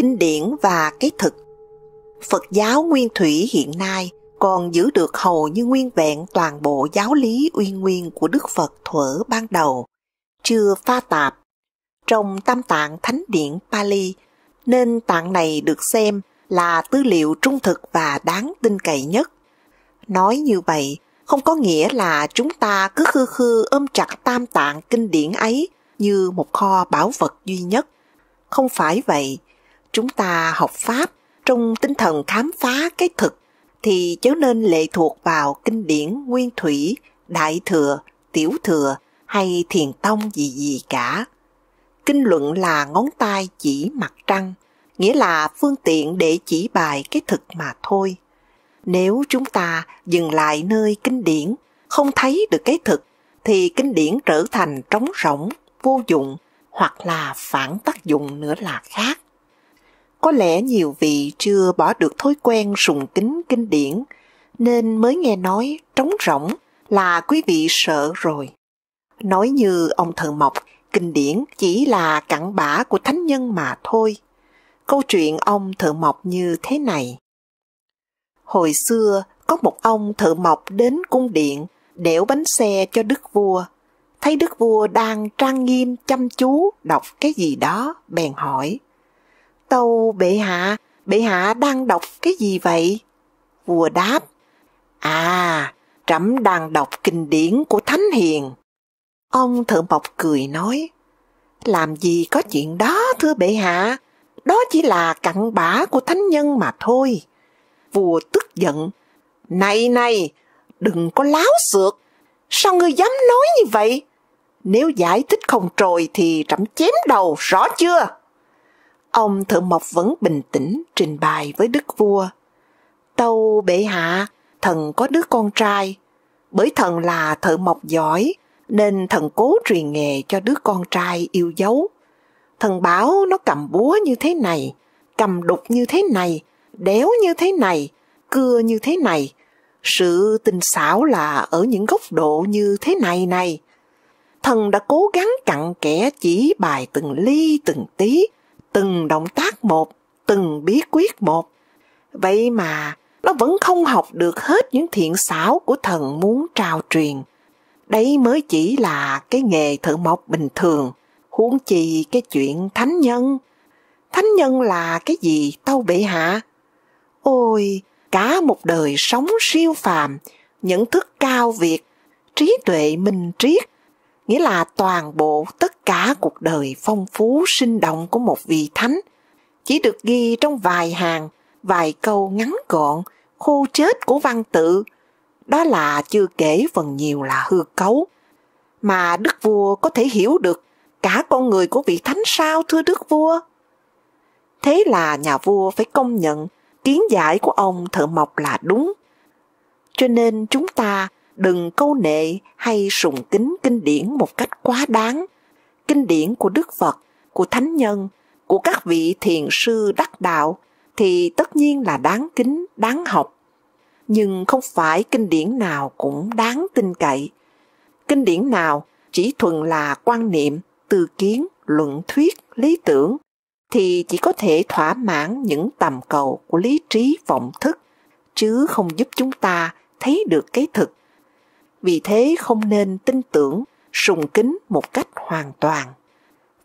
kinh điển và cái thực. Phật giáo nguyên thủy hiện nay còn giữ được hầu như nguyên vẹn toàn bộ giáo lý uy nguyên của Đức Phật thuở ban đầu, chưa pha tạp. Trong tam tạng thánh điển Pali, nên tạng này được xem là tư liệu trung thực và đáng tin cậy nhất. Nói như vậy, không có nghĩa là chúng ta cứ khư khư ôm chặt tam tạng kinh điển ấy như một kho bảo vật duy nhất. Không phải vậy, chúng ta học pháp trong tinh thần khám phá cái thực thì chớ nên lệ thuộc vào kinh điển nguyên thủy đại thừa tiểu thừa hay thiền tông gì gì cả kinh luận là ngón tay chỉ mặt trăng nghĩa là phương tiện để chỉ bài cái thực mà thôi nếu chúng ta dừng lại nơi kinh điển không thấy được cái thực thì kinh điển trở thành trống rỗng vô dụng hoặc là phản tác dụng nữa là khác có lẽ nhiều vị chưa bỏ được thói quen sùng kính kinh điển, nên mới nghe nói trống rỗng là quý vị sợ rồi. Nói như ông thần mộc, kinh điển chỉ là cặn bã của thánh nhân mà thôi. Câu chuyện ông thợ mộc như thế này. Hồi xưa, có một ông thợ mộc đến cung điện, đẽo bánh xe cho đức vua. Thấy đức vua đang trang nghiêm chăm chú đọc cái gì đó, bèn hỏi tâu bệ hạ, bệ hạ đang đọc cái gì vậy? Vua đáp, à, trẫm đang đọc kinh điển của Thánh Hiền. Ông thợ mộc cười nói, làm gì có chuyện đó thưa bệ hạ, đó chỉ là cặn bã của thánh nhân mà thôi. Vua tức giận, này này, đừng có láo xược, sao ngươi dám nói như vậy? Nếu giải thích không trồi thì trẫm chém đầu, rõ chưa? Ông thợ mộc vẫn bình tĩnh trình bày với đức vua. Tâu bệ hạ, thần có đứa con trai. Bởi thần là thợ mộc giỏi, nên thần cố truyền nghề cho đứa con trai yêu dấu. Thần bảo nó cầm búa như thế này, cầm đục như thế này, đéo như thế này, cưa như thế này. Sự tinh xảo là ở những góc độ như thế này này. Thần đã cố gắng cặn kẽ chỉ bài từng ly từng tí, từng động tác một, từng bí quyết một. Vậy mà nó vẫn không học được hết những thiện xảo của thần muốn trao truyền. Đây mới chỉ là cái nghề thợ mộc bình thường, huống chi cái chuyện thánh nhân. Thánh nhân là cái gì tâu bệ hạ? Ôi, cả một đời sống siêu phàm, nhận thức cao việt, trí tuệ minh triết, nghĩa là toàn bộ tất cả cuộc đời phong phú sinh động của một vị thánh chỉ được ghi trong vài hàng vài câu ngắn gọn khô chết của văn tự đó là chưa kể phần nhiều là hư cấu mà đức vua có thể hiểu được cả con người của vị thánh sao thưa đức vua thế là nhà vua phải công nhận kiến giải của ông thợ mộc là đúng cho nên chúng ta đừng câu nệ hay sùng kính kinh điển một cách quá đáng kinh điển của đức phật của thánh nhân của các vị thiền sư đắc đạo thì tất nhiên là đáng kính đáng học nhưng không phải kinh điển nào cũng đáng tin cậy kinh điển nào chỉ thuần là quan niệm tư kiến luận thuyết lý tưởng thì chỉ có thể thỏa mãn những tầm cầu của lý trí vọng thức chứ không giúp chúng ta thấy được cái thực vì thế không nên tin tưởng, sùng kính một cách hoàn toàn.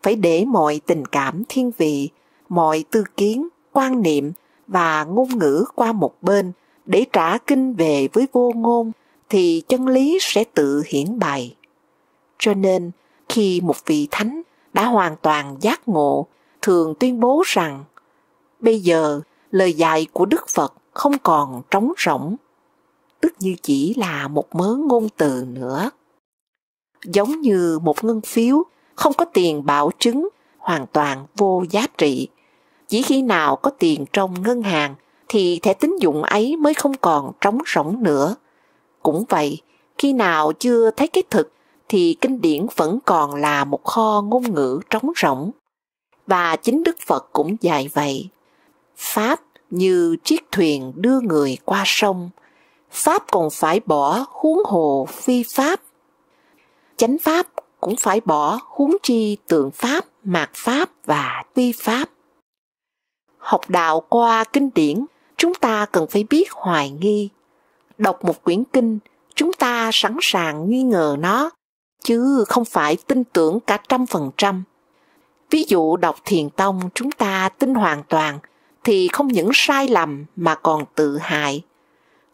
Phải để mọi tình cảm thiên vị, mọi tư kiến, quan niệm và ngôn ngữ qua một bên để trả kinh về với vô ngôn thì chân lý sẽ tự hiển bày. Cho nên, khi một vị thánh đã hoàn toàn giác ngộ, thường tuyên bố rằng bây giờ lời dạy của Đức Phật không còn trống rỗng tức như chỉ là một mớ ngôn từ nữa. Giống như một ngân phiếu, không có tiền bảo chứng, hoàn toàn vô giá trị. Chỉ khi nào có tiền trong ngân hàng thì thẻ tín dụng ấy mới không còn trống rỗng nữa. Cũng vậy, khi nào chưa thấy cái thực thì kinh điển vẫn còn là một kho ngôn ngữ trống rỗng. Và chính Đức Phật cũng dạy vậy. Pháp như chiếc thuyền đưa người qua sông, pháp còn phải bỏ huống hồ phi pháp chánh pháp cũng phải bỏ huống chi tượng pháp mạt pháp và phi pháp học đạo qua kinh điển chúng ta cần phải biết hoài nghi đọc một quyển kinh chúng ta sẵn sàng nghi ngờ nó chứ không phải tin tưởng cả trăm phần trăm ví dụ đọc thiền tông chúng ta tin hoàn toàn thì không những sai lầm mà còn tự hại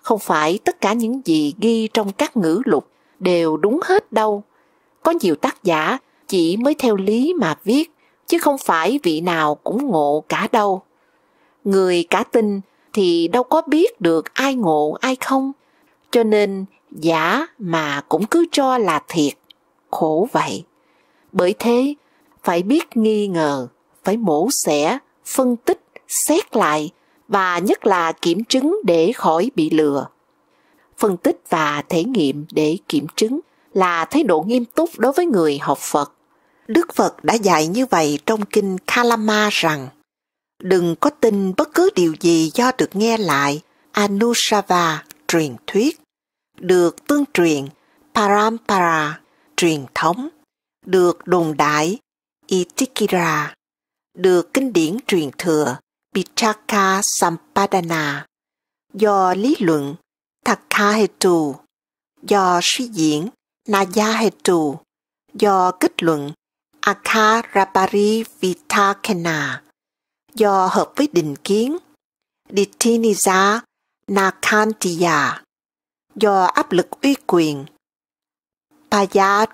không phải tất cả những gì ghi trong các ngữ lục đều đúng hết đâu có nhiều tác giả chỉ mới theo lý mà viết chứ không phải vị nào cũng ngộ cả đâu người cả tin thì đâu có biết được ai ngộ ai không cho nên giả mà cũng cứ cho là thiệt khổ vậy bởi thế phải biết nghi ngờ phải mổ xẻ phân tích xét lại và nhất là kiểm chứng để khỏi bị lừa. Phân tích và thể nghiệm để kiểm chứng là thái độ nghiêm túc đối với người học Phật. Đức Phật đã dạy như vậy trong kinh Kalama rằng đừng có tin bất cứ điều gì do được nghe lại Anusava truyền thuyết, được tương truyền Parampara truyền thống, được đồn đại Itikira, được kinh điển truyền thừa Pichaka Sampadana do lý luận Thakha Hetu, do suy diễn Naya Hetu, do kết luận Akarabari Vitakena, do hợp với định kiến Ditiniza Nakantiya, do áp lực uy quyền Paya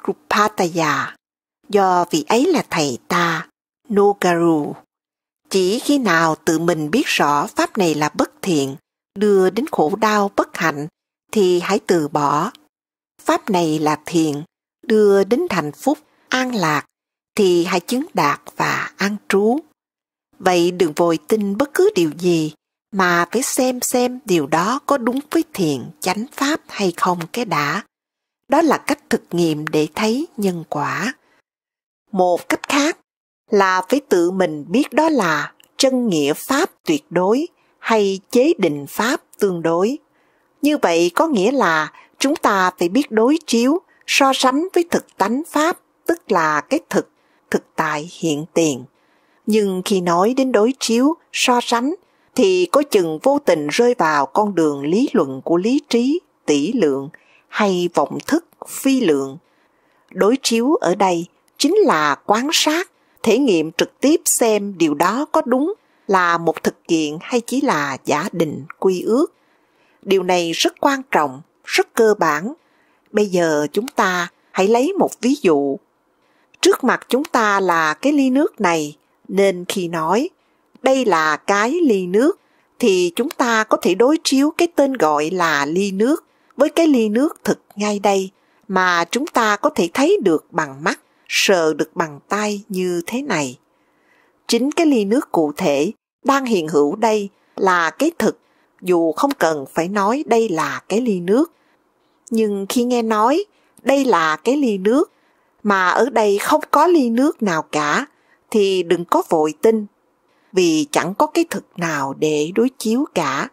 do vị ấy là thầy ta, Nogaru. Chỉ khi nào tự mình biết rõ pháp này là bất thiện, đưa đến khổ đau bất hạnh, thì hãy từ bỏ. Pháp này là thiện, đưa đến thành phúc, an lạc, thì hãy chứng đạt và an trú. Vậy đừng vội tin bất cứ điều gì, mà phải xem xem điều đó có đúng với thiện, chánh pháp hay không cái đã. Đó là cách thực nghiệm để thấy nhân quả. Một cách khác là phải tự mình biết đó là chân nghĩa pháp tuyệt đối hay chế định pháp tương đối. Như vậy có nghĩa là chúng ta phải biết đối chiếu, so sánh với thực tánh pháp, tức là cái thực, thực tại hiện tiền. Nhưng khi nói đến đối chiếu, so sánh, thì có chừng vô tình rơi vào con đường lý luận của lý trí, tỷ lượng hay vọng thức, phi lượng. Đối chiếu ở đây chính là quán sát, thể nghiệm trực tiếp xem điều đó có đúng là một thực kiện hay chỉ là giả định quy ước điều này rất quan trọng rất cơ bản bây giờ chúng ta hãy lấy một ví dụ trước mặt chúng ta là cái ly nước này nên khi nói đây là cái ly nước thì chúng ta có thể đối chiếu cái tên gọi là ly nước với cái ly nước thực ngay đây mà chúng ta có thể thấy được bằng mắt sờ được bằng tay như thế này. Chính cái ly nước cụ thể đang hiện hữu đây là cái thực, dù không cần phải nói đây là cái ly nước. Nhưng khi nghe nói đây là cái ly nước, mà ở đây không có ly nước nào cả, thì đừng có vội tin, vì chẳng có cái thực nào để đối chiếu cả.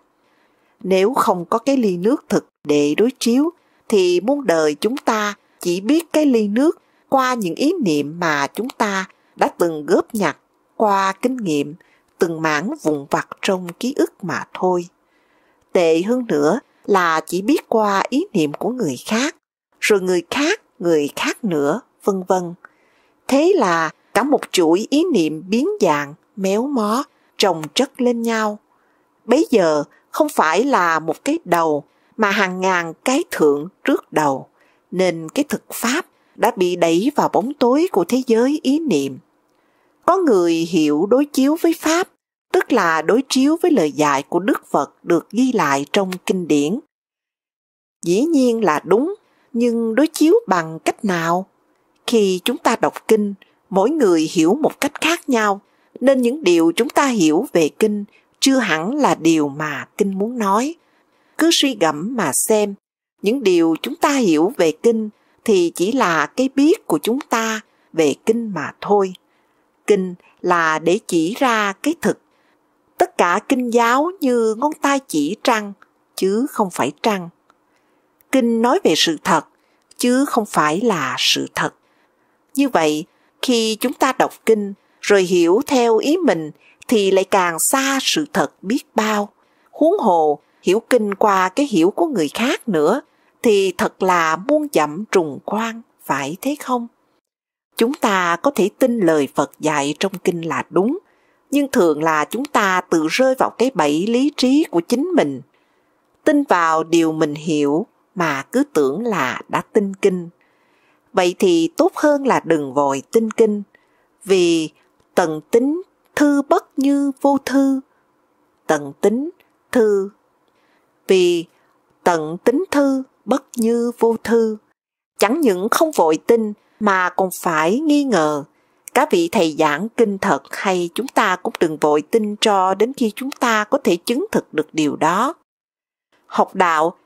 Nếu không có cái ly nước thực để đối chiếu, thì muôn đời chúng ta chỉ biết cái ly nước qua những ý niệm mà chúng ta đã từng góp nhặt qua kinh nghiệm, từng mảng vụn vặt trong ký ức mà thôi. Tệ hơn nữa là chỉ biết qua ý niệm của người khác, rồi người khác, người khác nữa, vân vân. Thế là cả một chuỗi ý niệm biến dạng, méo mó, trồng chất lên nhau. Bây giờ không phải là một cái đầu mà hàng ngàn cái thượng trước đầu, nên cái thực pháp đã bị đẩy vào bóng tối của thế giới ý niệm. Có người hiểu đối chiếu với Pháp, tức là đối chiếu với lời dạy của Đức Phật được ghi lại trong kinh điển. Dĩ nhiên là đúng, nhưng đối chiếu bằng cách nào? Khi chúng ta đọc kinh, mỗi người hiểu một cách khác nhau, nên những điều chúng ta hiểu về kinh chưa hẳn là điều mà kinh muốn nói. Cứ suy gẫm mà xem, những điều chúng ta hiểu về kinh thì chỉ là cái biết của chúng ta về kinh mà thôi kinh là để chỉ ra cái thực tất cả kinh giáo như ngón tay chỉ trăng chứ không phải trăng kinh nói về sự thật chứ không phải là sự thật như vậy khi chúng ta đọc kinh rồi hiểu theo ý mình thì lại càng xa sự thật biết bao huống hồ hiểu kinh qua cái hiểu của người khác nữa thì thật là muôn dặm trùng quan, phải thế không? Chúng ta có thể tin lời Phật dạy trong kinh là đúng, nhưng thường là chúng ta tự rơi vào cái bẫy lý trí của chính mình. Tin vào điều mình hiểu mà cứ tưởng là đã tin kinh. Vậy thì tốt hơn là đừng vội tin kinh, vì tận tính thư bất như vô thư. Tận tính thư Vì tận tính thư bất như vô thư. Chẳng những không vội tin mà còn phải nghi ngờ. Các vị thầy giảng kinh thật hay chúng ta cũng đừng vội tin cho đến khi chúng ta có thể chứng thực được điều đó. Học đạo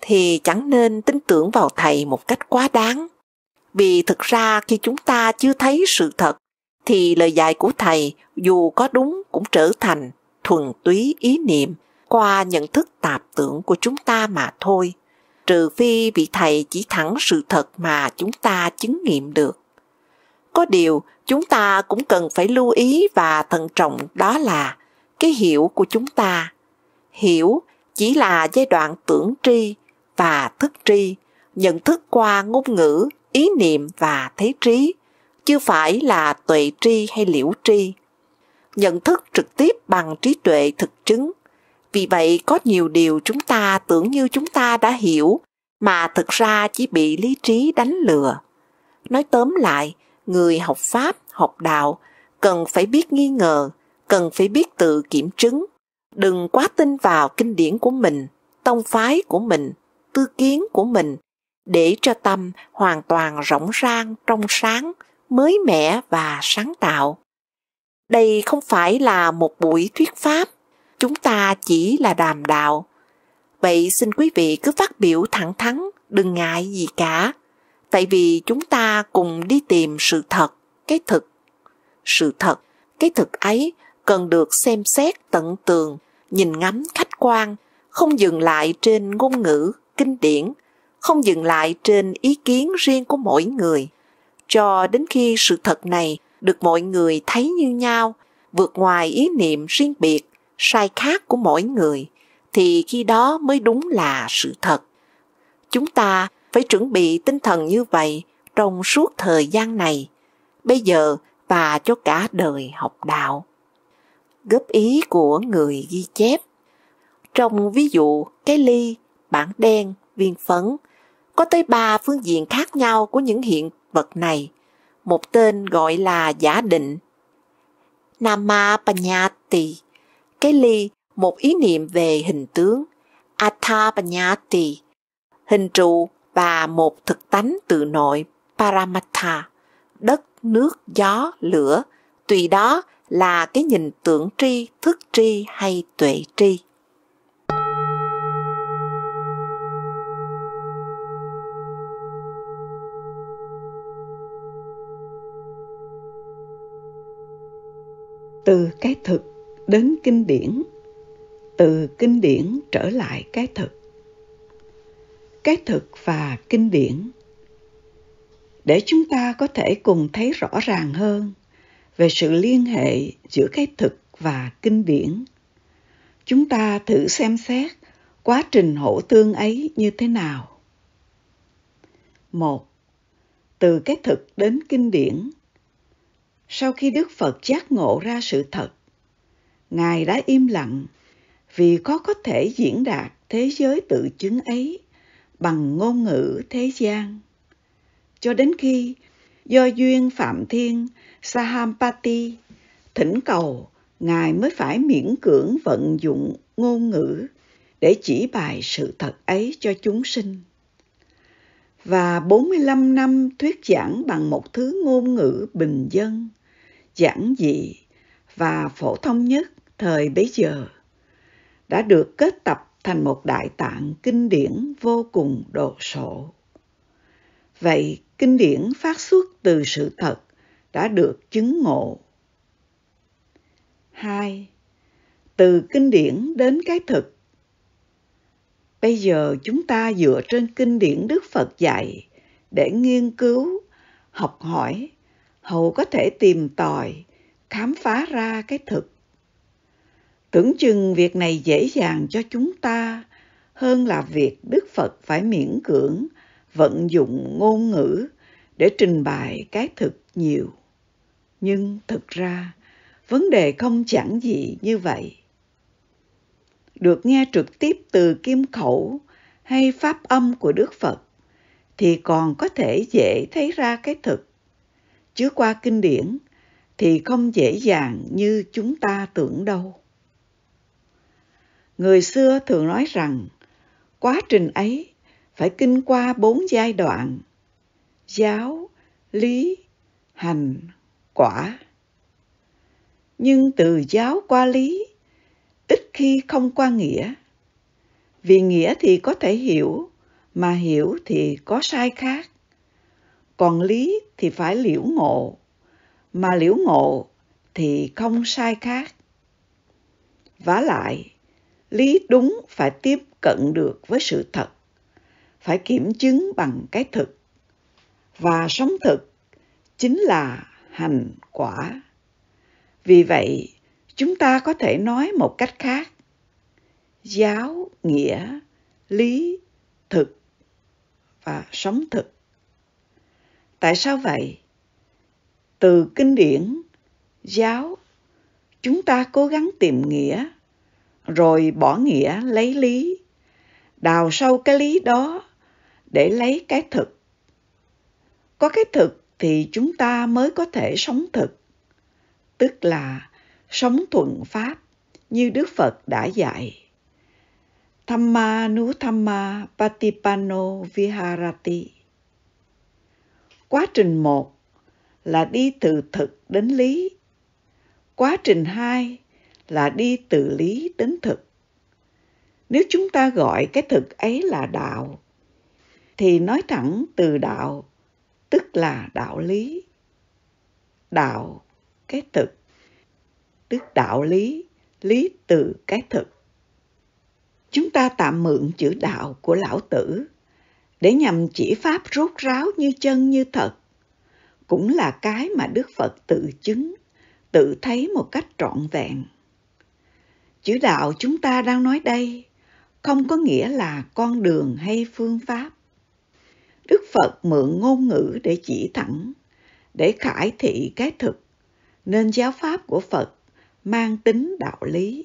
thì chẳng nên tin tưởng vào thầy một cách quá đáng. Vì thực ra khi chúng ta chưa thấy sự thật thì lời dạy của thầy dù có đúng cũng trở thành thuần túy ý niệm qua nhận thức tạp tưởng của chúng ta mà thôi trừ phi vị thầy chỉ thẳng sự thật mà chúng ta chứng nghiệm được. Có điều, chúng ta cũng cần phải lưu ý và thận trọng đó là cái hiểu của chúng ta. Hiểu chỉ là giai đoạn tưởng tri và thức tri, nhận thức qua ngôn ngữ, ý niệm và thế trí, chứ phải là tuệ tri hay liễu tri. Nhận thức trực tiếp bằng trí tuệ thực chứng vì vậy có nhiều điều chúng ta tưởng như chúng ta đã hiểu mà thực ra chỉ bị lý trí đánh lừa nói tóm lại người học pháp học đạo cần phải biết nghi ngờ cần phải biết tự kiểm chứng đừng quá tin vào kinh điển của mình tông phái của mình tư kiến của mình để cho tâm hoàn toàn rỗng rang trong sáng mới mẻ và sáng tạo đây không phải là một buổi thuyết pháp chúng ta chỉ là đàm đạo. Vậy xin quý vị cứ phát biểu thẳng thắn, đừng ngại gì cả. Tại vì chúng ta cùng đi tìm sự thật, cái thực. Sự thật, cái thực ấy cần được xem xét tận tường, nhìn ngắm khách quan, không dừng lại trên ngôn ngữ, kinh điển, không dừng lại trên ý kiến riêng của mỗi người, cho đến khi sự thật này được mọi người thấy như nhau, vượt ngoài ý niệm riêng biệt, sai khác của mỗi người thì khi đó mới đúng là sự thật chúng ta phải chuẩn bị tinh thần như vậy trong suốt thời gian này bây giờ và cho cả đời học đạo góp ý của người ghi chép trong ví dụ cái ly bản đen viên phấn có tới ba phương diện khác nhau của những hiện vật này một tên gọi là giả định nama panyati cái ly một ý niệm về hình tướng Atapanyati, hình trụ và một thực tánh tự nội Paramattha, đất, nước, gió, lửa, tùy đó là cái nhìn tưởng tri, thức tri hay tuệ tri. Từ cái thực đến kinh điển từ kinh điển trở lại cái thực cái thực và kinh điển để chúng ta có thể cùng thấy rõ ràng hơn về sự liên hệ giữa cái thực và kinh điển chúng ta thử xem xét quá trình hỗ tương ấy như thế nào một từ cái thực đến kinh điển sau khi đức phật giác ngộ ra sự thật ngài đã im lặng vì khó có thể diễn đạt thế giới tự chứng ấy bằng ngôn ngữ thế gian cho đến khi do duyên phạm thiên sahampati thỉnh cầu ngài mới phải miễn cưỡng vận dụng ngôn ngữ để chỉ bài sự thật ấy cho chúng sinh. Và 45 năm thuyết giảng bằng một thứ ngôn ngữ bình dân, giản dị và phổ thông nhất thời bấy giờ đã được kết tập thành một đại tạng kinh điển vô cùng đồ sộ. Vậy kinh điển phát xuất từ sự thật đã được chứng ngộ. 2. Từ kinh điển đến cái thực. Bây giờ chúng ta dựa trên kinh điển Đức Phật dạy để nghiên cứu, học hỏi, hầu có thể tìm tòi, khám phá ra cái thực. Tưởng chừng việc này dễ dàng cho chúng ta hơn là việc Đức Phật phải miễn cưỡng vận dụng ngôn ngữ để trình bày cái thực nhiều. Nhưng thực ra, vấn đề không chẳng gì như vậy. Được nghe trực tiếp từ kim khẩu hay pháp âm của Đức Phật thì còn có thể dễ thấy ra cái thực. Chứ qua kinh điển thì không dễ dàng như chúng ta tưởng đâu. Người xưa thường nói rằng quá trình ấy phải kinh qua bốn giai đoạn giáo, lý, hành, quả. Nhưng từ giáo qua lý ít khi không qua nghĩa. Vì nghĩa thì có thể hiểu, mà hiểu thì có sai khác. Còn lý thì phải liễu ngộ, mà liễu ngộ thì không sai khác. Vả lại, lý đúng phải tiếp cận được với sự thật phải kiểm chứng bằng cái thực và sống thực chính là hành quả vì vậy chúng ta có thể nói một cách khác giáo nghĩa lý thực và sống thực tại sao vậy từ kinh điển giáo chúng ta cố gắng tìm nghĩa rồi bỏ nghĩa lấy lý đào sâu cái lý đó để lấy cái thực có cái thực thì chúng ta mới có thể sống thực tức là sống thuận pháp như đức phật đã dạy Thamma nu thamma patipano viharati. Quá trình một là đi từ thực đến lý. Quá trình 2 là đi từ lý đến thực. Nếu chúng ta gọi cái thực ấy là đạo, thì nói thẳng từ đạo, tức là đạo lý. Đạo, cái thực, tức đạo lý, lý từ cái thực. Chúng ta tạm mượn chữ đạo của lão tử để nhằm chỉ pháp rốt ráo như chân như thật, cũng là cái mà Đức Phật tự chứng, tự thấy một cách trọn vẹn chữ đạo chúng ta đang nói đây không có nghĩa là con đường hay phương pháp đức phật mượn ngôn ngữ để chỉ thẳng để khải thị cái thực nên giáo pháp của phật mang tính đạo lý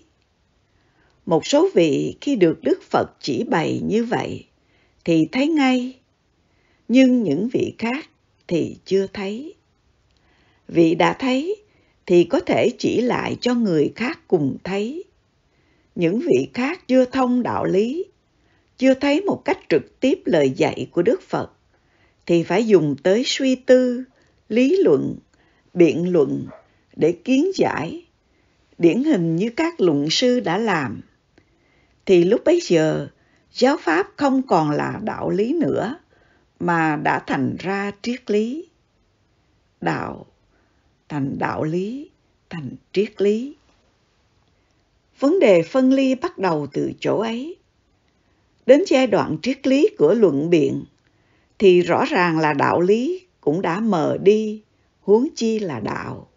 một số vị khi được đức phật chỉ bày như vậy thì thấy ngay nhưng những vị khác thì chưa thấy vị đã thấy thì có thể chỉ lại cho người khác cùng thấy những vị khác chưa thông đạo lý, chưa thấy một cách trực tiếp lời dạy của Đức Phật, thì phải dùng tới suy tư, lý luận, biện luận để kiến giải, điển hình như các luận sư đã làm. Thì lúc bấy giờ, giáo pháp không còn là đạo lý nữa, mà đã thành ra triết lý. Đạo thành đạo lý, thành triết lý. Vấn đề phân ly bắt đầu từ chỗ ấy. Đến giai đoạn triết lý của luận biện thì rõ ràng là đạo lý cũng đã mờ đi, huống chi là đạo.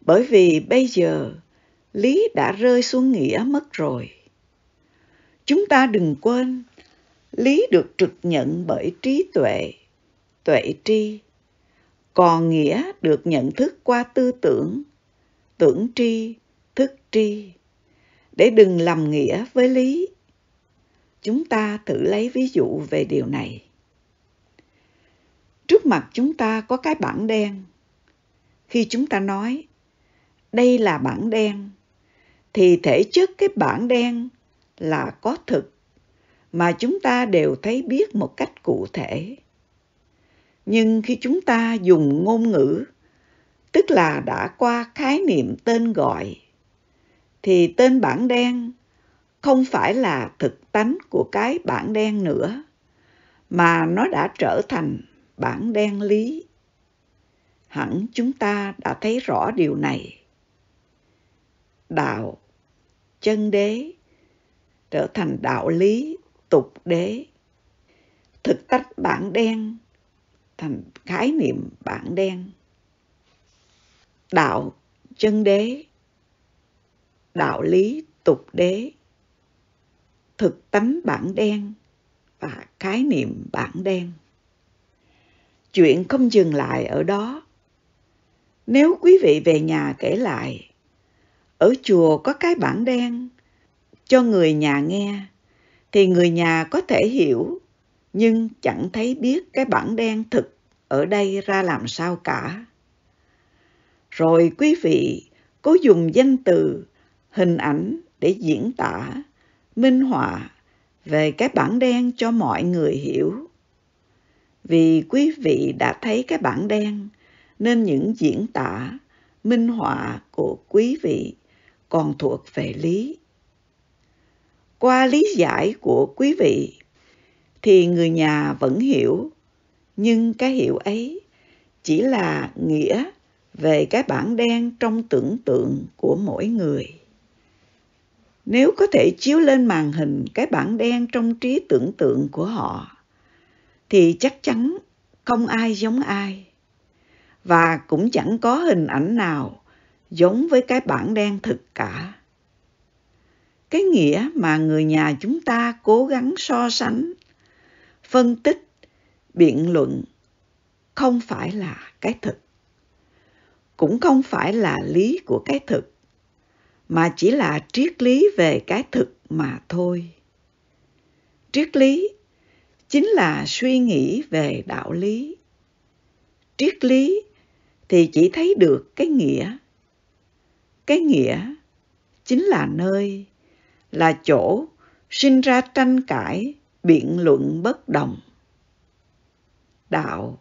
Bởi vì bây giờ lý đã rơi xuống nghĩa mất rồi. Chúng ta đừng quên, lý được trực nhận bởi trí tuệ, tuệ tri, còn nghĩa được nhận thức qua tư tưởng, tưởng tri, thức tri để đừng lầm nghĩa với lý. Chúng ta thử lấy ví dụ về điều này. Trước mặt chúng ta có cái bảng đen. Khi chúng ta nói, đây là bảng đen, thì thể chất cái bảng đen là có thực mà chúng ta đều thấy biết một cách cụ thể. Nhưng khi chúng ta dùng ngôn ngữ, tức là đã qua khái niệm tên gọi thì tên bản đen không phải là thực tánh của cái bản đen nữa mà nó đã trở thành bản đen lý hẳn chúng ta đã thấy rõ điều này đạo chân đế trở thành đạo lý tục đế thực tách bản đen thành khái niệm bản đen đạo chân đế Ừ. đạo lý tục đế thực tánh bản đen và khái niệm bản đen chuyện không dừng lại ở đó nếu quý vị về nhà kể lại ở chùa có cái bản đen cho người nhà nghe thì người nhà có thể hiểu nhưng chẳng thấy biết cái bản đen thực ở đây ra làm sao cả rồi quý vị cố dùng danh từ hình ảnh để diễn tả, minh họa về cái bảng đen cho mọi người hiểu. Vì quý vị đã thấy cái bảng đen nên những diễn tả, minh họa của quý vị còn thuộc về lý. Qua lý giải của quý vị thì người nhà vẫn hiểu, nhưng cái hiểu ấy chỉ là nghĩa về cái bảng đen trong tưởng tượng của mỗi người nếu có thể chiếu lên màn hình cái bảng đen trong trí tưởng tượng của họ thì chắc chắn không ai giống ai và cũng chẳng có hình ảnh nào giống với cái bảng đen thực cả cái nghĩa mà người nhà chúng ta cố gắng so sánh phân tích biện luận không phải là cái thực cũng không phải là lý của cái thực mà chỉ là triết lý về cái thực mà thôi triết lý chính là suy nghĩ về đạo lý triết lý thì chỉ thấy được cái nghĩa cái nghĩa chính là nơi là chỗ sinh ra tranh cãi biện luận bất đồng đạo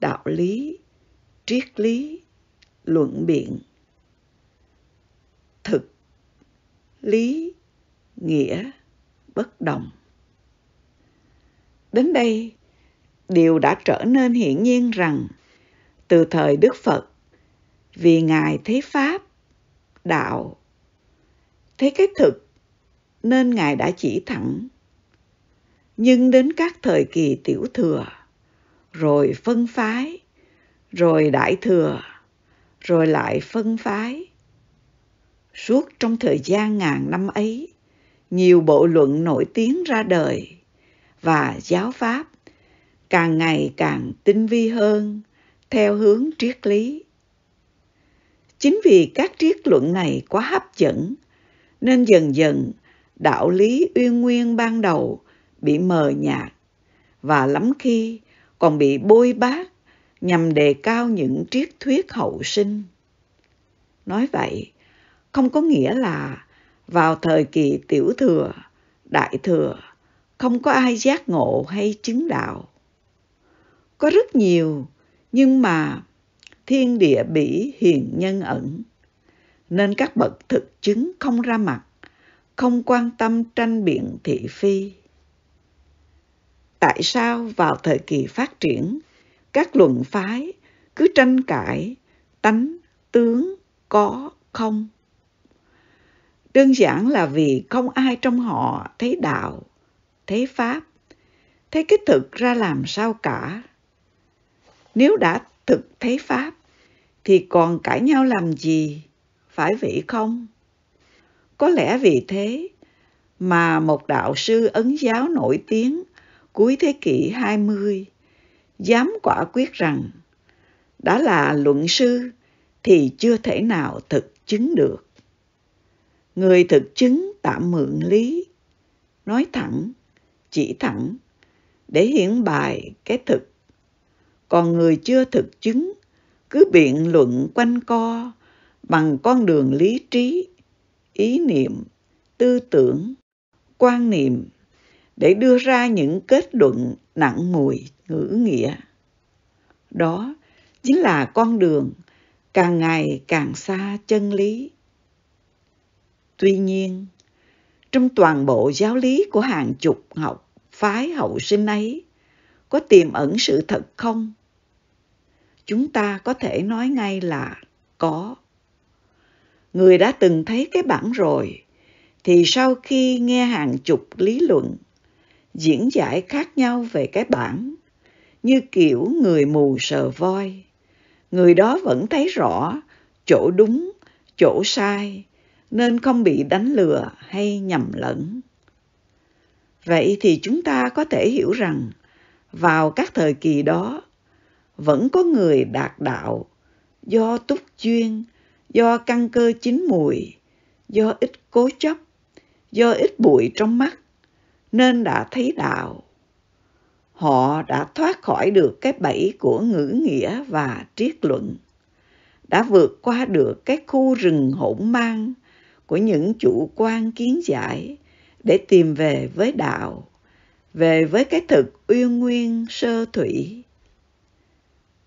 đạo lý triết lý luận biện lý nghĩa bất đồng đến đây điều đã trở nên hiển nhiên rằng từ thời đức phật vì ngài thấy pháp đạo thấy cái thực nên ngài đã chỉ thẳng nhưng đến các thời kỳ tiểu thừa rồi phân phái rồi đại thừa rồi lại phân phái Suốt trong thời gian ngàn năm ấy, nhiều bộ luận nổi tiếng ra đời và giáo pháp càng ngày càng tinh vi hơn theo hướng triết lý. Chính vì các triết luận này quá hấp dẫn nên dần dần đạo lý uyên nguyên ban đầu bị mờ nhạt và lắm khi còn bị bôi bác nhằm đề cao những triết thuyết hậu sinh. Nói vậy, không có nghĩa là vào thời kỳ tiểu thừa, đại thừa, không có ai giác ngộ hay chứng đạo. Có rất nhiều, nhưng mà thiên địa bỉ hiền nhân ẩn, nên các bậc thực chứng không ra mặt, không quan tâm tranh biện thị phi. Tại sao vào thời kỳ phát triển, các luận phái cứ tranh cãi tánh, tướng, có, không – đơn giản là vì không ai trong họ thấy đạo thấy pháp thấy cái thực ra làm sao cả nếu đã thực thấy pháp thì còn cãi nhau làm gì phải vậy không có lẽ vì thế mà một đạo sư ấn giáo nổi tiếng cuối thế kỷ 20 dám quả quyết rằng đã là luận sư thì chưa thể nào thực chứng được người thực chứng tạm mượn lý nói thẳng chỉ thẳng để hiển bài cái thực còn người chưa thực chứng cứ biện luận quanh co bằng con đường lý trí ý niệm tư tưởng quan niệm để đưa ra những kết luận nặng mùi ngữ nghĩa đó chính là con đường càng ngày càng xa chân lý Tuy nhiên, trong toàn bộ giáo lý của hàng chục học phái hậu sinh ấy, có tiềm ẩn sự thật không? Chúng ta có thể nói ngay là có. Người đã từng thấy cái bản rồi, thì sau khi nghe hàng chục lý luận, diễn giải khác nhau về cái bản, như kiểu người mù sờ voi, người đó vẫn thấy rõ chỗ đúng, chỗ sai, nên không bị đánh lừa hay nhầm lẫn vậy thì chúng ta có thể hiểu rằng vào các thời kỳ đó vẫn có người đạt đạo do túc chuyên, do căn cơ chín mùi do ít cố chấp do ít bụi trong mắt nên đã thấy đạo họ đã thoát khỏi được cái bẫy của ngữ nghĩa và triết luận đã vượt qua được cái khu rừng hỗn mang của những chủ quan kiến giải để tìm về với đạo về với cái thực uyên nguyên sơ thủy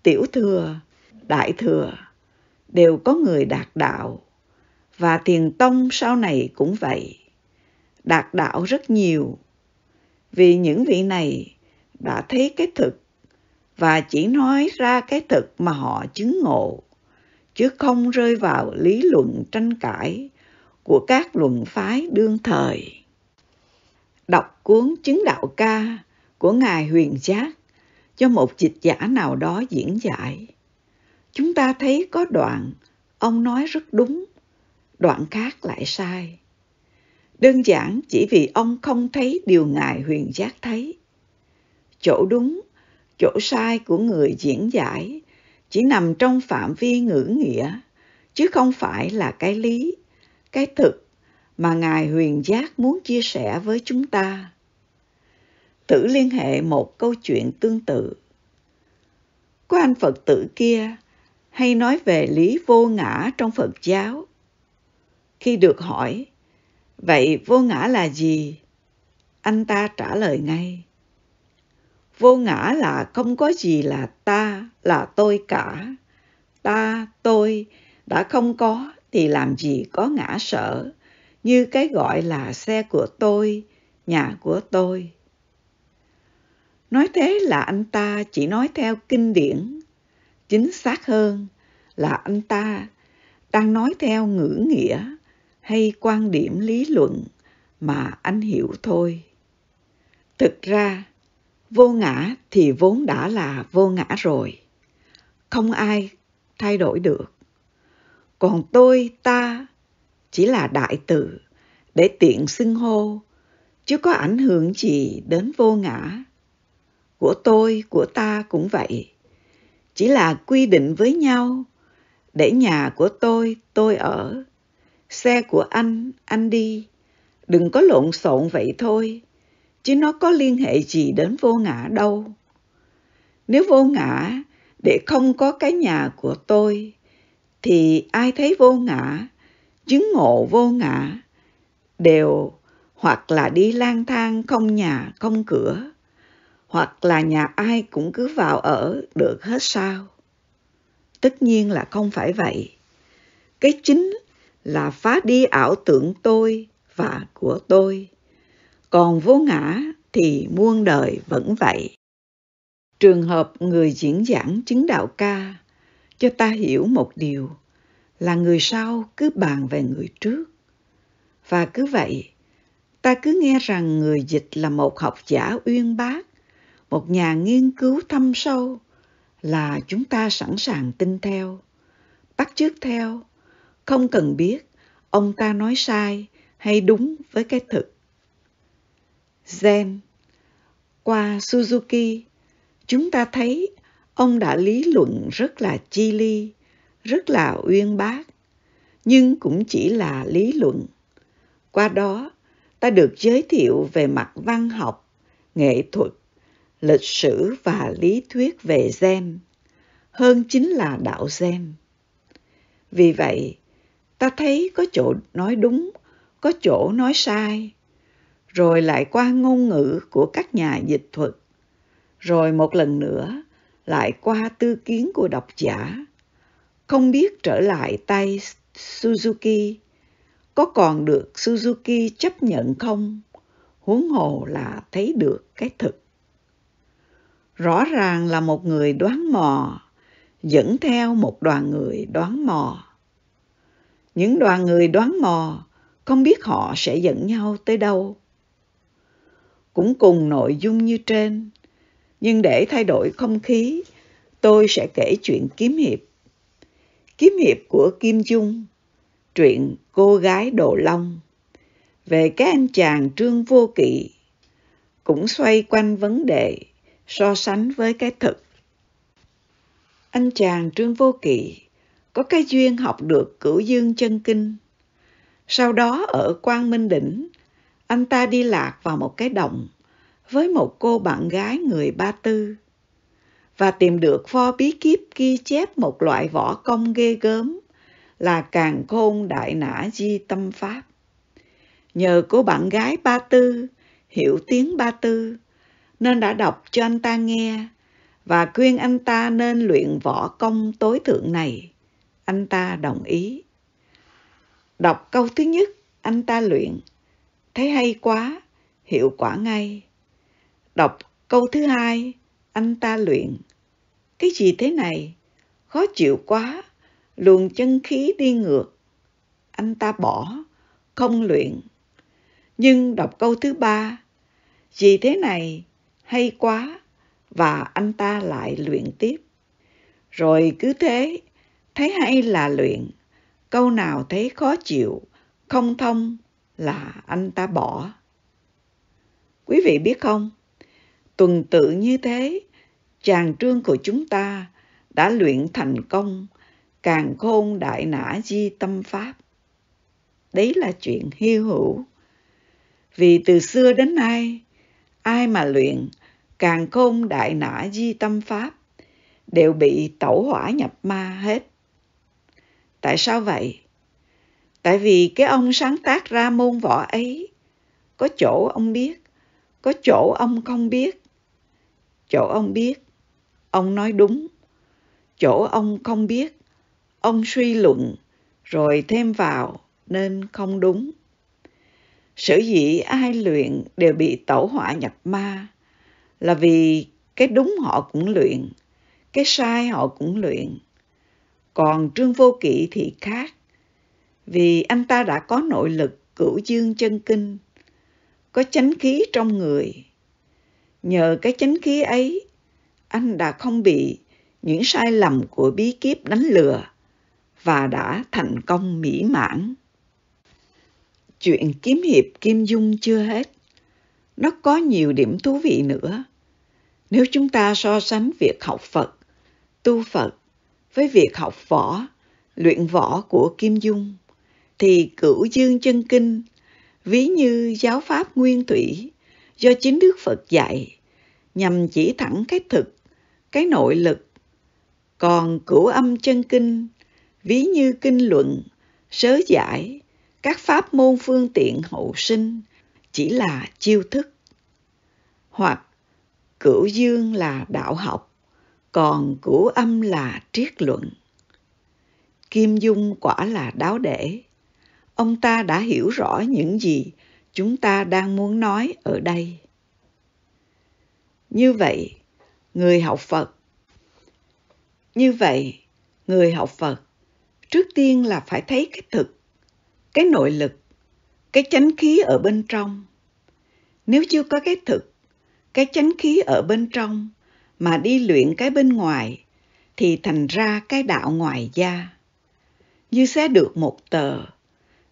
tiểu thừa đại thừa đều có người đạt đạo và thiền tông sau này cũng vậy đạt đạo rất nhiều vì những vị này đã thấy cái thực và chỉ nói ra cái thực mà họ chứng ngộ chứ không rơi vào lý luận tranh cãi của các luận phái đương thời. Đọc cuốn Chứng Đạo Ca của Ngài Huyền Giác cho một dịch giả nào đó diễn giải. Chúng ta thấy có đoạn ông nói rất đúng, đoạn khác lại sai. Đơn giản chỉ vì ông không thấy điều Ngài Huyền Giác thấy. Chỗ đúng, chỗ sai của người diễn giải chỉ nằm trong phạm vi ngữ nghĩa, chứ không phải là cái lý cái thực mà ngài huyền giác muốn chia sẻ với chúng ta thử liên hệ một câu chuyện tương tự có anh phật tử kia hay nói về lý vô ngã trong phật giáo khi được hỏi vậy vô ngã là gì anh ta trả lời ngay vô ngã là không có gì là ta là tôi cả ta tôi đã không có thì làm gì có ngã sợ, như cái gọi là xe của tôi, nhà của tôi. Nói thế là anh ta chỉ nói theo kinh điển, chính xác hơn là anh ta đang nói theo ngữ nghĩa hay quan điểm lý luận mà anh hiểu thôi. Thực ra, vô ngã thì vốn đã là vô ngã rồi, không ai thay đổi được còn tôi ta chỉ là đại tự để tiện xưng hô chứ có ảnh hưởng gì đến vô ngã của tôi của ta cũng vậy chỉ là quy định với nhau để nhà của tôi tôi ở xe của anh anh đi đừng có lộn xộn vậy thôi chứ nó có liên hệ gì đến vô ngã đâu nếu vô ngã để không có cái nhà của tôi thì ai thấy vô ngã chứng ngộ vô ngã đều hoặc là đi lang thang không nhà không cửa hoặc là nhà ai cũng cứ vào ở được hết sao tất nhiên là không phải vậy cái chính là phá đi ảo tưởng tôi và của tôi còn vô ngã thì muôn đời vẫn vậy trường hợp người diễn giảng chứng đạo ca cho ta hiểu một điều là người sau cứ bàn về người trước và cứ vậy ta cứ nghe rằng người dịch là một học giả uyên bác một nhà nghiên cứu thâm sâu là chúng ta sẵn sàng tin theo bắt chước theo không cần biết ông ta nói sai hay đúng với cái thực zen qua suzuki chúng ta thấy ông đã lý luận rất là chi ly, rất là uyên bác, nhưng cũng chỉ là lý luận. Qua đó, ta được giới thiệu về mặt văn học, nghệ thuật, lịch sử và lý thuyết về gen, hơn chính là đạo gen. Vì vậy, ta thấy có chỗ nói đúng, có chỗ nói sai, rồi lại qua ngôn ngữ của các nhà dịch thuật, rồi một lần nữa lại qua tư kiến của độc giả. Không biết trở lại tay Suzuki có còn được Suzuki chấp nhận không? Huống hồ là thấy được cái thực. Rõ ràng là một người đoán mò, dẫn theo một đoàn người đoán mò. Những đoàn người đoán mò, không biết họ sẽ dẫn nhau tới đâu. Cũng cùng nội dung như trên, nhưng để thay đổi không khí, tôi sẽ kể chuyện kiếm hiệp. Kiếm hiệp của Kim Dung, truyện Cô gái Đồ Long, về các anh chàng Trương Vô Kỵ, cũng xoay quanh vấn đề so sánh với cái thực. Anh chàng Trương Vô Kỵ có cái duyên học được cửu dương chân kinh. Sau đó ở Quang Minh Đỉnh, anh ta đi lạc vào một cái động với một cô bạn gái người Ba Tư và tìm được pho bí kíp ghi chép một loại võ công ghê gớm là càng khôn đại nã di tâm pháp. Nhờ cô bạn gái Ba Tư hiểu tiếng Ba Tư nên đã đọc cho anh ta nghe và khuyên anh ta nên luyện võ công tối thượng này. Anh ta đồng ý. Đọc câu thứ nhất, anh ta luyện. Thấy hay quá, hiệu quả ngay. Đọc câu thứ hai, anh ta luyện. Cái gì thế này? Khó chịu quá, luồng chân khí đi ngược. Anh ta bỏ, không luyện. Nhưng đọc câu thứ ba, gì thế này, hay quá, và anh ta lại luyện tiếp. Rồi cứ thế, thấy hay là luyện, câu nào thấy khó chịu, không thông là anh ta bỏ. Quý vị biết không, Tuần tự như thế, chàng trương của chúng ta đã luyện thành công càng khôn đại nã di tâm pháp. Đấy là chuyện hiu hữu. Vì từ xưa đến nay, ai mà luyện càng khôn đại nã di tâm pháp đều bị tẩu hỏa nhập ma hết. Tại sao vậy? Tại vì cái ông sáng tác ra môn võ ấy, có chỗ ông biết, có chỗ ông không biết chỗ ông biết ông nói đúng chỗ ông không biết ông suy luận rồi thêm vào nên không đúng sở dĩ ai luyện đều bị tẩu họa nhập ma là vì cái đúng họ cũng luyện cái sai họ cũng luyện còn trương vô kỵ thì khác vì anh ta đã có nội lực cửu dương chân kinh có chánh khí trong người Nhờ cái chánh khí ấy, anh đã không bị những sai lầm của bí kíp đánh lừa và đã thành công mỹ mãn. Chuyện kiếm hiệp Kim Dung chưa hết. Nó có nhiều điểm thú vị nữa. Nếu chúng ta so sánh việc học Phật, tu Phật với việc học võ, luyện võ của Kim Dung, thì cửu dương chân kinh ví như giáo pháp nguyên thủy do chính Đức Phật dạy nhằm chỉ thẳng cái thực, cái nội lực. Còn cửu âm chân kinh, ví như kinh luận, sớ giải, các pháp môn phương tiện hậu sinh chỉ là chiêu thức. Hoặc cửu dương là đạo học, còn cửu âm là triết luận. Kim Dung quả là đáo để. Ông ta đã hiểu rõ những gì chúng ta đang muốn nói ở đây như vậy người học phật như vậy người học phật trước tiên là phải thấy cái thực cái nội lực cái chánh khí ở bên trong nếu chưa có cái thực cái chánh khí ở bên trong mà đi luyện cái bên ngoài thì thành ra cái đạo ngoài da như xé được một tờ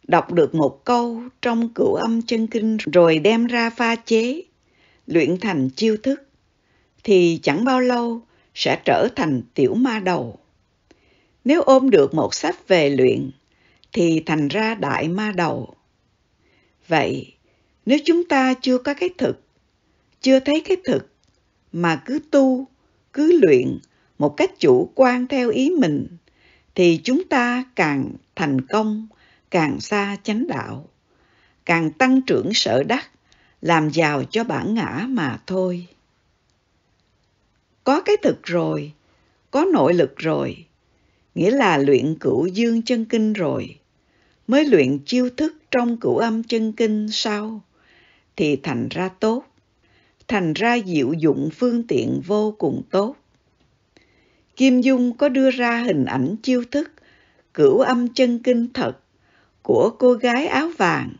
đọc được một câu trong cửu âm chân kinh rồi đem ra pha chế, luyện thành chiêu thức, thì chẳng bao lâu sẽ trở thành tiểu ma đầu. Nếu ôm được một sách về luyện, thì thành ra đại ma đầu. Vậy, nếu chúng ta chưa có cái thực, chưa thấy cái thực, mà cứ tu, cứ luyện một cách chủ quan theo ý mình, thì chúng ta càng thành công càng xa chánh đạo, càng tăng trưởng sở đắc, làm giàu cho bản ngã mà thôi. Có cái thực rồi, có nội lực rồi, nghĩa là luyện cửu dương chân kinh rồi, mới luyện chiêu thức trong cửu âm chân kinh sau, thì thành ra tốt, thành ra diệu dụng phương tiện vô cùng tốt. Kim Dung có đưa ra hình ảnh chiêu thức cửu âm chân kinh thật của cô gái áo vàng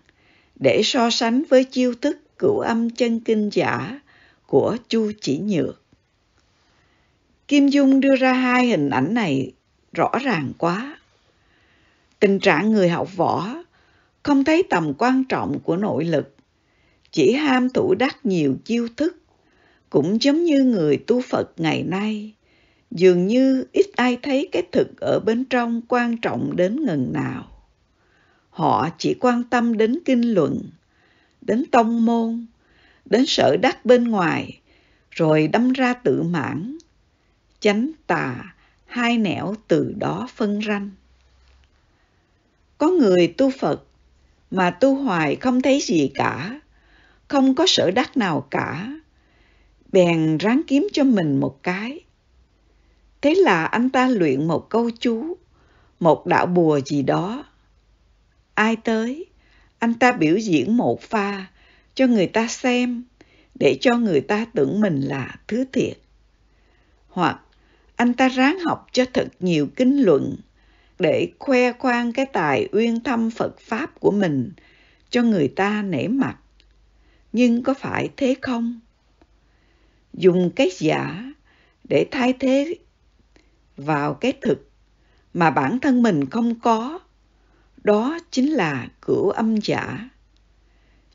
để so sánh với chiêu thức cửu âm chân kinh giả của Chu Chỉ Nhược. Kim Dung đưa ra hai hình ảnh này rõ ràng quá. Tình trạng người học võ không thấy tầm quan trọng của nội lực, chỉ ham thủ đắc nhiều chiêu thức, cũng giống như người tu Phật ngày nay. Dường như ít ai thấy cái thực ở bên trong quan trọng đến ngần nào họ chỉ quan tâm đến kinh luận, đến tông môn, đến sở đắc bên ngoài, rồi đâm ra tự mãn. Chánh tà, hai nẻo từ đó phân ranh. Có người tu Phật mà tu hoài không thấy gì cả, không có sở đắc nào cả, bèn ráng kiếm cho mình một cái. Thế là anh ta luyện một câu chú, một đạo bùa gì đó, ai tới anh ta biểu diễn một pha cho người ta xem để cho người ta tưởng mình là thứ thiệt hoặc anh ta ráng học cho thật nhiều kinh luận để khoe khoang cái tài uyên thâm phật pháp của mình cho người ta nể mặt nhưng có phải thế không dùng cái giả để thay thế vào cái thực mà bản thân mình không có đó chính là cửu âm giả.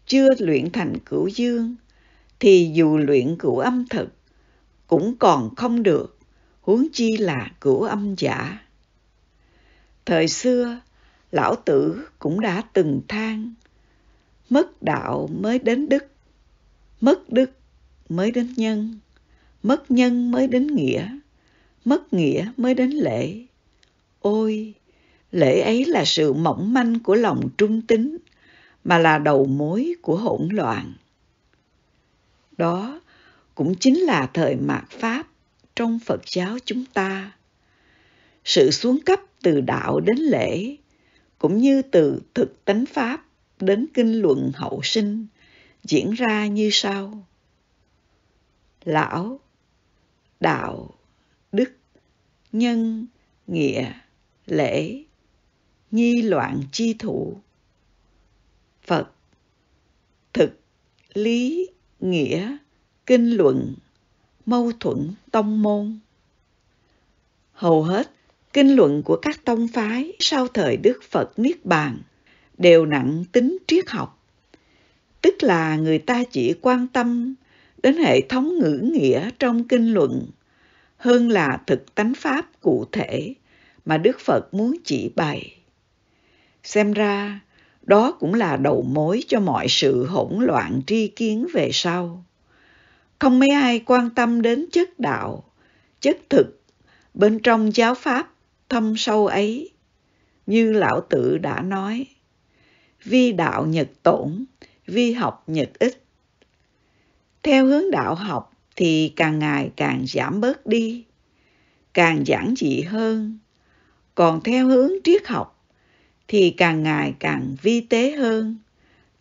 Chưa luyện thành cửu dương, thì dù luyện cửu âm thực, cũng còn không được, huống chi là cửu âm giả. Thời xưa, lão tử cũng đã từng than, mất đạo mới đến đức, mất đức mới đến nhân, mất nhân mới đến nghĩa, mất nghĩa mới đến lễ. Ôi! lễ ấy là sự mỏng manh của lòng trung tính mà là đầu mối của hỗn loạn đó cũng chính là thời mạt pháp trong phật giáo chúng ta sự xuống cấp từ đạo đến lễ cũng như từ thực tánh pháp đến kinh luận hậu sinh diễn ra như sau lão đạo đức nhân nghĩa lễ nhi loạn chi thủ phật thực lý nghĩa kinh luận mâu thuẫn tông môn hầu hết kinh luận của các tông phái sau thời đức phật niết bàn đều nặng tính triết học tức là người ta chỉ quan tâm đến hệ thống ngữ nghĩa trong kinh luận hơn là thực tánh pháp cụ thể mà đức phật muốn chỉ bày Xem ra, đó cũng là đầu mối cho mọi sự hỗn loạn tri kiến về sau. Không mấy ai quan tâm đến chất đạo, chất thực bên trong giáo pháp thâm sâu ấy. Như lão tự đã nói, vi đạo nhật tổn, vi học nhật ích. Theo hướng đạo học thì càng ngày càng giảm bớt đi, càng giản dị hơn. Còn theo hướng triết học thì càng ngày càng vi tế hơn,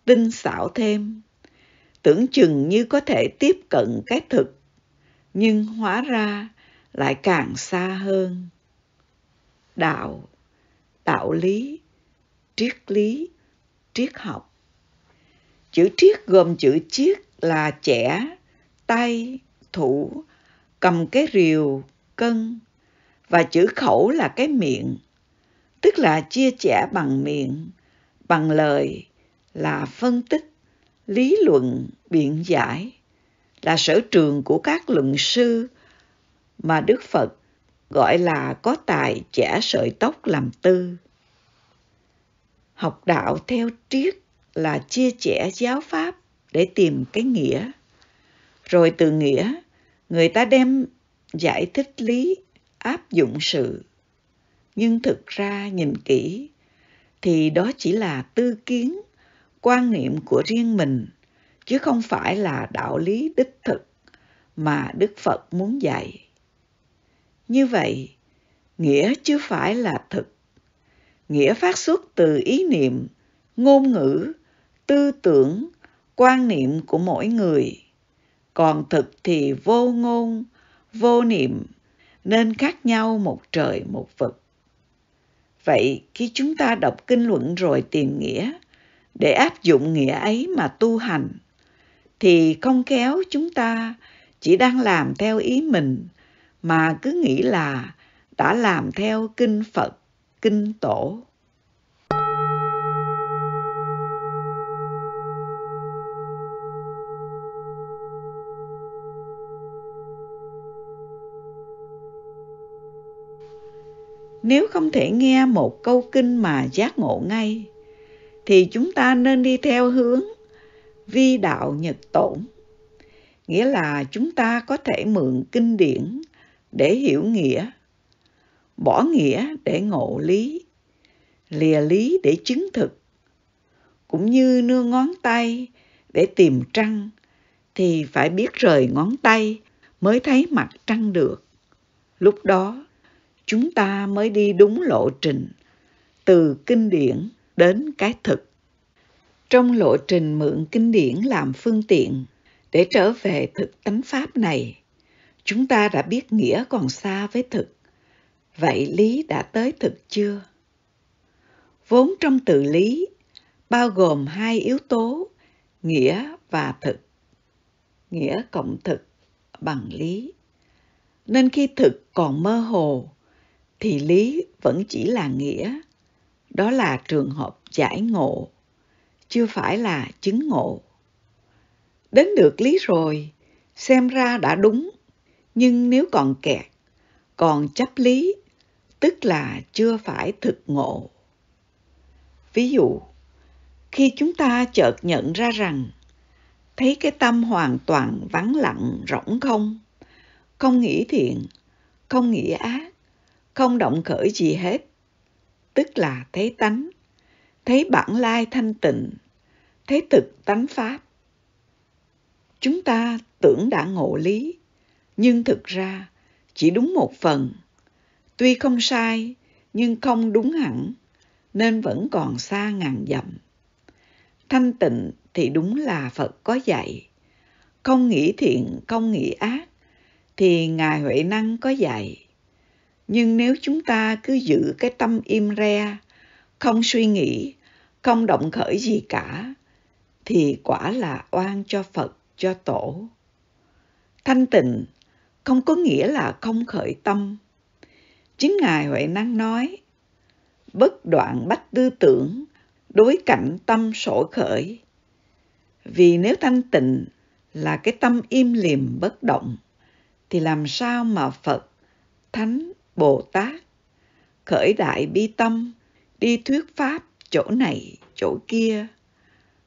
tinh xảo thêm. Tưởng chừng như có thể tiếp cận cái thực, nhưng hóa ra lại càng xa hơn. Đạo, đạo lý, triết lý, triết học. Chữ triết gồm chữ chiết là trẻ, tay, thủ, cầm cái rìu, cân, và chữ khẩu là cái miệng tức là chia sẻ bằng miệng, bằng lời là phân tích, lý luận, biện giải, là sở trường của các luận sư mà Đức Phật gọi là có tài chẻ sợi tóc làm tư. Học đạo theo triết là chia sẻ giáo pháp để tìm cái nghĩa. Rồi từ nghĩa, người ta đem giải thích lý, áp dụng sự nhưng thực ra nhìn kỹ thì đó chỉ là tư kiến quan niệm của riêng mình chứ không phải là đạo lý đích thực mà đức phật muốn dạy như vậy nghĩa chứ phải là thực nghĩa phát xuất từ ý niệm ngôn ngữ tư tưởng quan niệm của mỗi người còn thực thì vô ngôn vô niệm nên khác nhau một trời một vực Vậy khi chúng ta đọc kinh luận rồi tìm nghĩa, để áp dụng nghĩa ấy mà tu hành, thì không kéo chúng ta chỉ đang làm theo ý mình mà cứ nghĩ là đã làm theo kinh Phật, kinh Tổ. nếu không thể nghe một câu kinh mà giác ngộ ngay thì chúng ta nên đi theo hướng vi đạo nhật tổn nghĩa là chúng ta có thể mượn kinh điển để hiểu nghĩa bỏ nghĩa để ngộ lý lìa lý để chứng thực cũng như nương ngón tay để tìm trăng thì phải biết rời ngón tay mới thấy mặt trăng được lúc đó chúng ta mới đi đúng lộ trình, từ kinh điển đến cái thực. Trong lộ trình mượn kinh điển làm phương tiện để trở về thực tánh pháp này, chúng ta đã biết nghĩa còn xa với thực. Vậy lý đã tới thực chưa? Vốn trong tự lý bao gồm hai yếu tố nghĩa và thực. Nghĩa cộng thực bằng lý. Nên khi thực còn mơ hồ thì lý vẫn chỉ là nghĩa đó là trường hợp giải ngộ chưa phải là chứng ngộ đến được lý rồi xem ra đã đúng nhưng nếu còn kẹt còn chấp lý tức là chưa phải thực ngộ ví dụ khi chúng ta chợt nhận ra rằng thấy cái tâm hoàn toàn vắng lặng rỗng không không nghĩ thiện không nghĩ ác không động khởi gì hết tức là thấy tánh thấy bản lai thanh tịnh thấy thực tánh pháp chúng ta tưởng đã ngộ lý nhưng thực ra chỉ đúng một phần tuy không sai nhưng không đúng hẳn nên vẫn còn xa ngàn dặm thanh tịnh thì đúng là phật có dạy không nghĩ thiện không nghĩ ác thì ngài huệ năng có dạy nhưng nếu chúng ta cứ giữ cái tâm im re không suy nghĩ không động khởi gì cả thì quả là oan cho phật cho tổ thanh tịnh không có nghĩa là không khởi tâm chính ngài huệ năng nói bất đoạn bách tư tưởng đối cảnh tâm sổ khởi vì nếu thanh tịnh là cái tâm im lìm bất động thì làm sao mà phật thánh Bồ Tát, khởi đại bi tâm, đi thuyết pháp chỗ này, chỗ kia,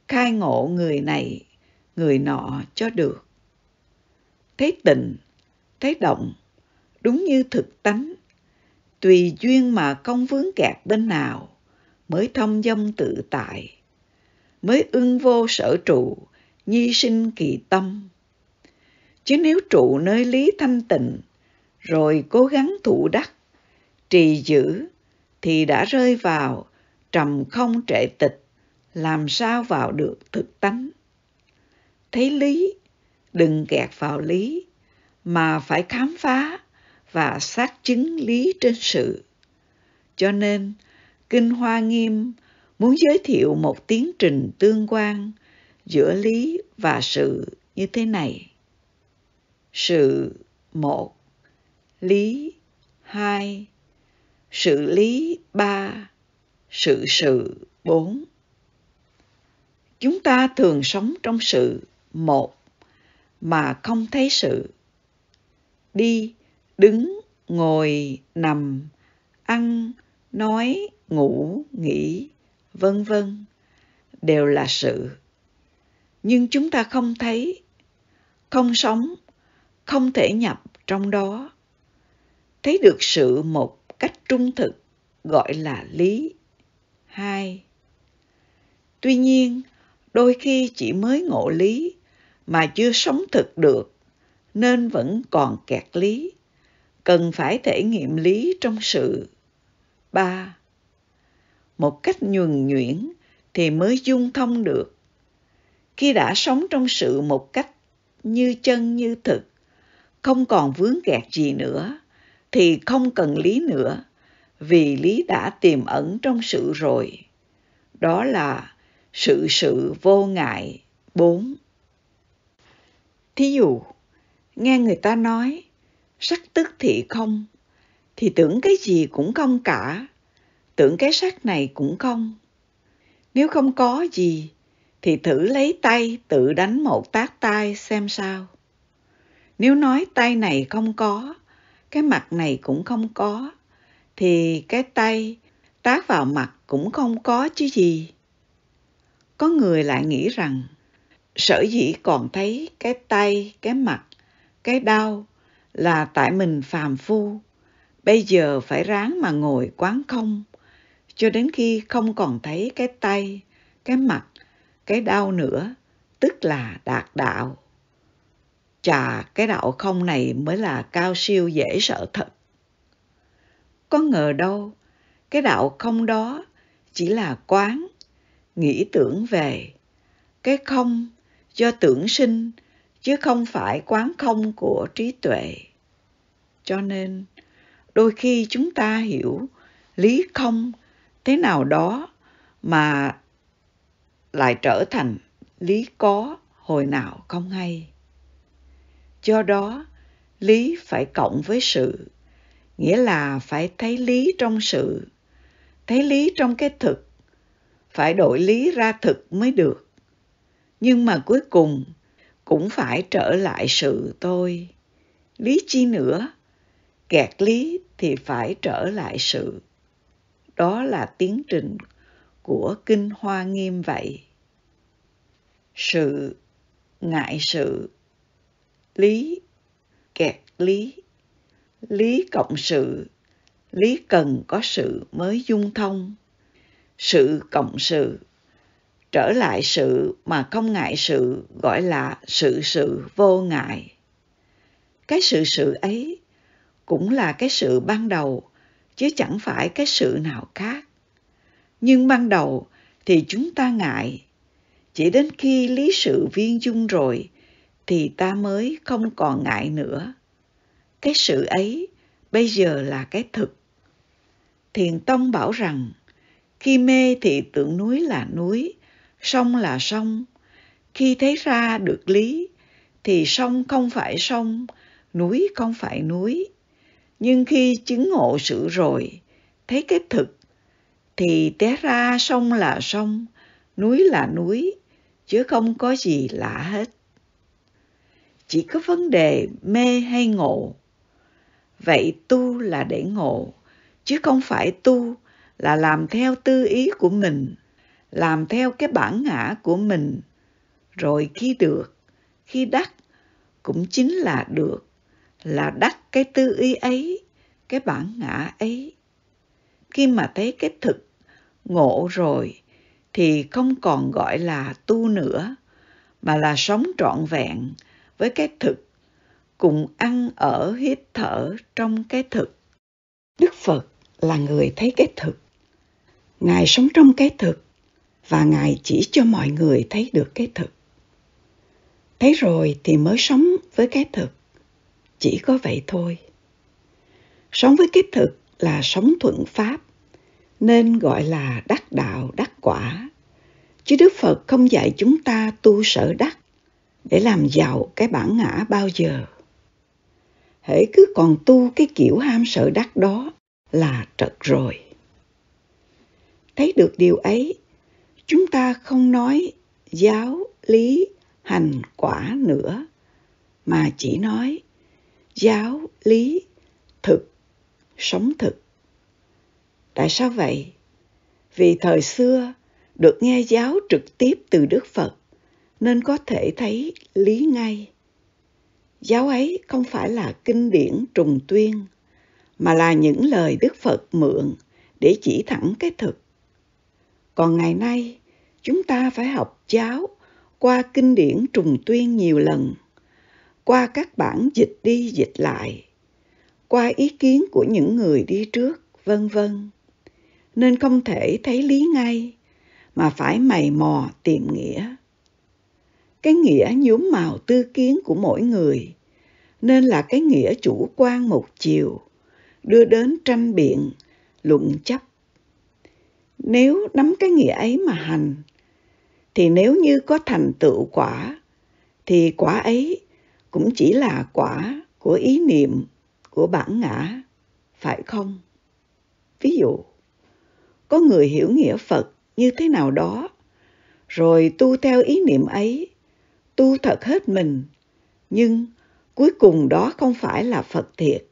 khai ngộ người này, người nọ cho được. Thế tình, thế động, đúng như thực tánh, tùy duyên mà không vướng kẹt bên nào, mới thông dâm tự tại, mới ưng vô sở trụ, nhi sinh kỳ tâm. Chứ nếu trụ nơi lý thanh tịnh, rồi cố gắng thụ đắc trì giữ thì đã rơi vào trầm không trệ tịch làm sao vào được thực tánh thấy lý đừng kẹt vào lý mà phải khám phá và xác chứng lý trên sự cho nên kinh hoa nghiêm muốn giới thiệu một tiến trình tương quan giữa lý và sự như thế này sự một lý hai sự lý ba sự sự bốn chúng ta thường sống trong sự một mà không thấy sự đi đứng ngồi nằm ăn nói ngủ nghỉ vân vân đều là sự nhưng chúng ta không thấy không sống không thể nhập trong đó thấy được sự một cách trung thực gọi là lý hai tuy nhiên đôi khi chỉ mới ngộ lý mà chưa sống thực được nên vẫn còn kẹt lý cần phải thể nghiệm lý trong sự ba một cách nhuần nhuyễn thì mới dung thông được khi đã sống trong sự một cách như chân như thực không còn vướng kẹt gì nữa thì không cần lý nữa, vì lý đã tiềm ẩn trong sự rồi. Đó là sự sự vô ngại. 4. Thí dụ, nghe người ta nói, sắc tức thị không, thì tưởng cái gì cũng không cả, tưởng cái sắc này cũng không. Nếu không có gì, thì thử lấy tay tự đánh một tác tay xem sao. Nếu nói tay này không có, cái mặt này cũng không có thì cái tay tác vào mặt cũng không có chứ gì có người lại nghĩ rằng sở dĩ còn thấy cái tay cái mặt cái đau là tại mình phàm phu bây giờ phải ráng mà ngồi quán không cho đến khi không còn thấy cái tay cái mặt cái đau nữa tức là đạt đạo chà cái đạo không này mới là cao siêu dễ sợ thật có ngờ đâu cái đạo không đó chỉ là quán nghĩ tưởng về cái không do tưởng sinh chứ không phải quán không của trí tuệ cho nên đôi khi chúng ta hiểu lý không thế nào đó mà lại trở thành lý có hồi nào không hay do đó lý phải cộng với sự nghĩa là phải thấy lý trong sự thấy lý trong cái thực phải đổi lý ra thực mới được nhưng mà cuối cùng cũng phải trở lại sự tôi lý chi nữa kẹt lý thì phải trở lại sự đó là tiến trình của kinh hoa nghiêm vậy sự ngại sự lý kẹt lý lý cộng sự lý cần có sự mới dung thông sự cộng sự trở lại sự mà không ngại sự gọi là sự sự vô ngại cái sự sự ấy cũng là cái sự ban đầu chứ chẳng phải cái sự nào khác nhưng ban đầu thì chúng ta ngại chỉ đến khi lý sự viên dung rồi thì ta mới không còn ngại nữa cái sự ấy bây giờ là cái thực thiền tông bảo rằng khi mê thì tưởng núi là núi sông là sông khi thấy ra được lý thì sông không phải sông núi không phải núi nhưng khi chứng ngộ sự rồi thấy cái thực thì té ra sông là sông núi là núi chứ không có gì lạ hết chỉ có vấn đề mê hay ngộ vậy tu là để ngộ chứ không phải tu là làm theo tư ý của mình làm theo cái bản ngã của mình rồi khi được khi đắc cũng chính là được là đắc cái tư ý ấy cái bản ngã ấy khi mà thấy cái thực ngộ rồi thì không còn gọi là tu nữa mà là sống trọn vẹn với cái thực, cùng ăn ở hít thở trong cái thực. Đức Phật là người thấy cái thực. Ngài sống trong cái thực và Ngài chỉ cho mọi người thấy được cái thực. Thấy rồi thì mới sống với cái thực. Chỉ có vậy thôi. Sống với cái thực là sống thuận pháp, nên gọi là đắc đạo đắc quả. Chứ Đức Phật không dạy chúng ta tu sở đắc để làm giàu cái bản ngã bao giờ hễ cứ còn tu cái kiểu ham sợ đắc đó là trật rồi thấy được điều ấy chúng ta không nói giáo lý hành quả nữa mà chỉ nói giáo lý thực sống thực tại sao vậy vì thời xưa được nghe giáo trực tiếp từ đức phật nên có thể thấy lý ngay giáo ấy không phải là kinh điển trùng tuyên mà là những lời đức phật mượn để chỉ thẳng cái thực còn ngày nay chúng ta phải học giáo qua kinh điển trùng tuyên nhiều lần qua các bản dịch đi dịch lại qua ý kiến của những người đi trước vân vân nên không thể thấy lý ngay mà phải mày mò tìm nghĩa cái nghĩa nhuốm màu tư kiến của mỗi người nên là cái nghĩa chủ quan một chiều đưa đến tranh biện luận chấp nếu nắm cái nghĩa ấy mà hành thì nếu như có thành tựu quả thì quả ấy cũng chỉ là quả của ý niệm của bản ngã phải không ví dụ có người hiểu nghĩa phật như thế nào đó rồi tu theo ý niệm ấy tu thật hết mình nhưng cuối cùng đó không phải là phật thiệt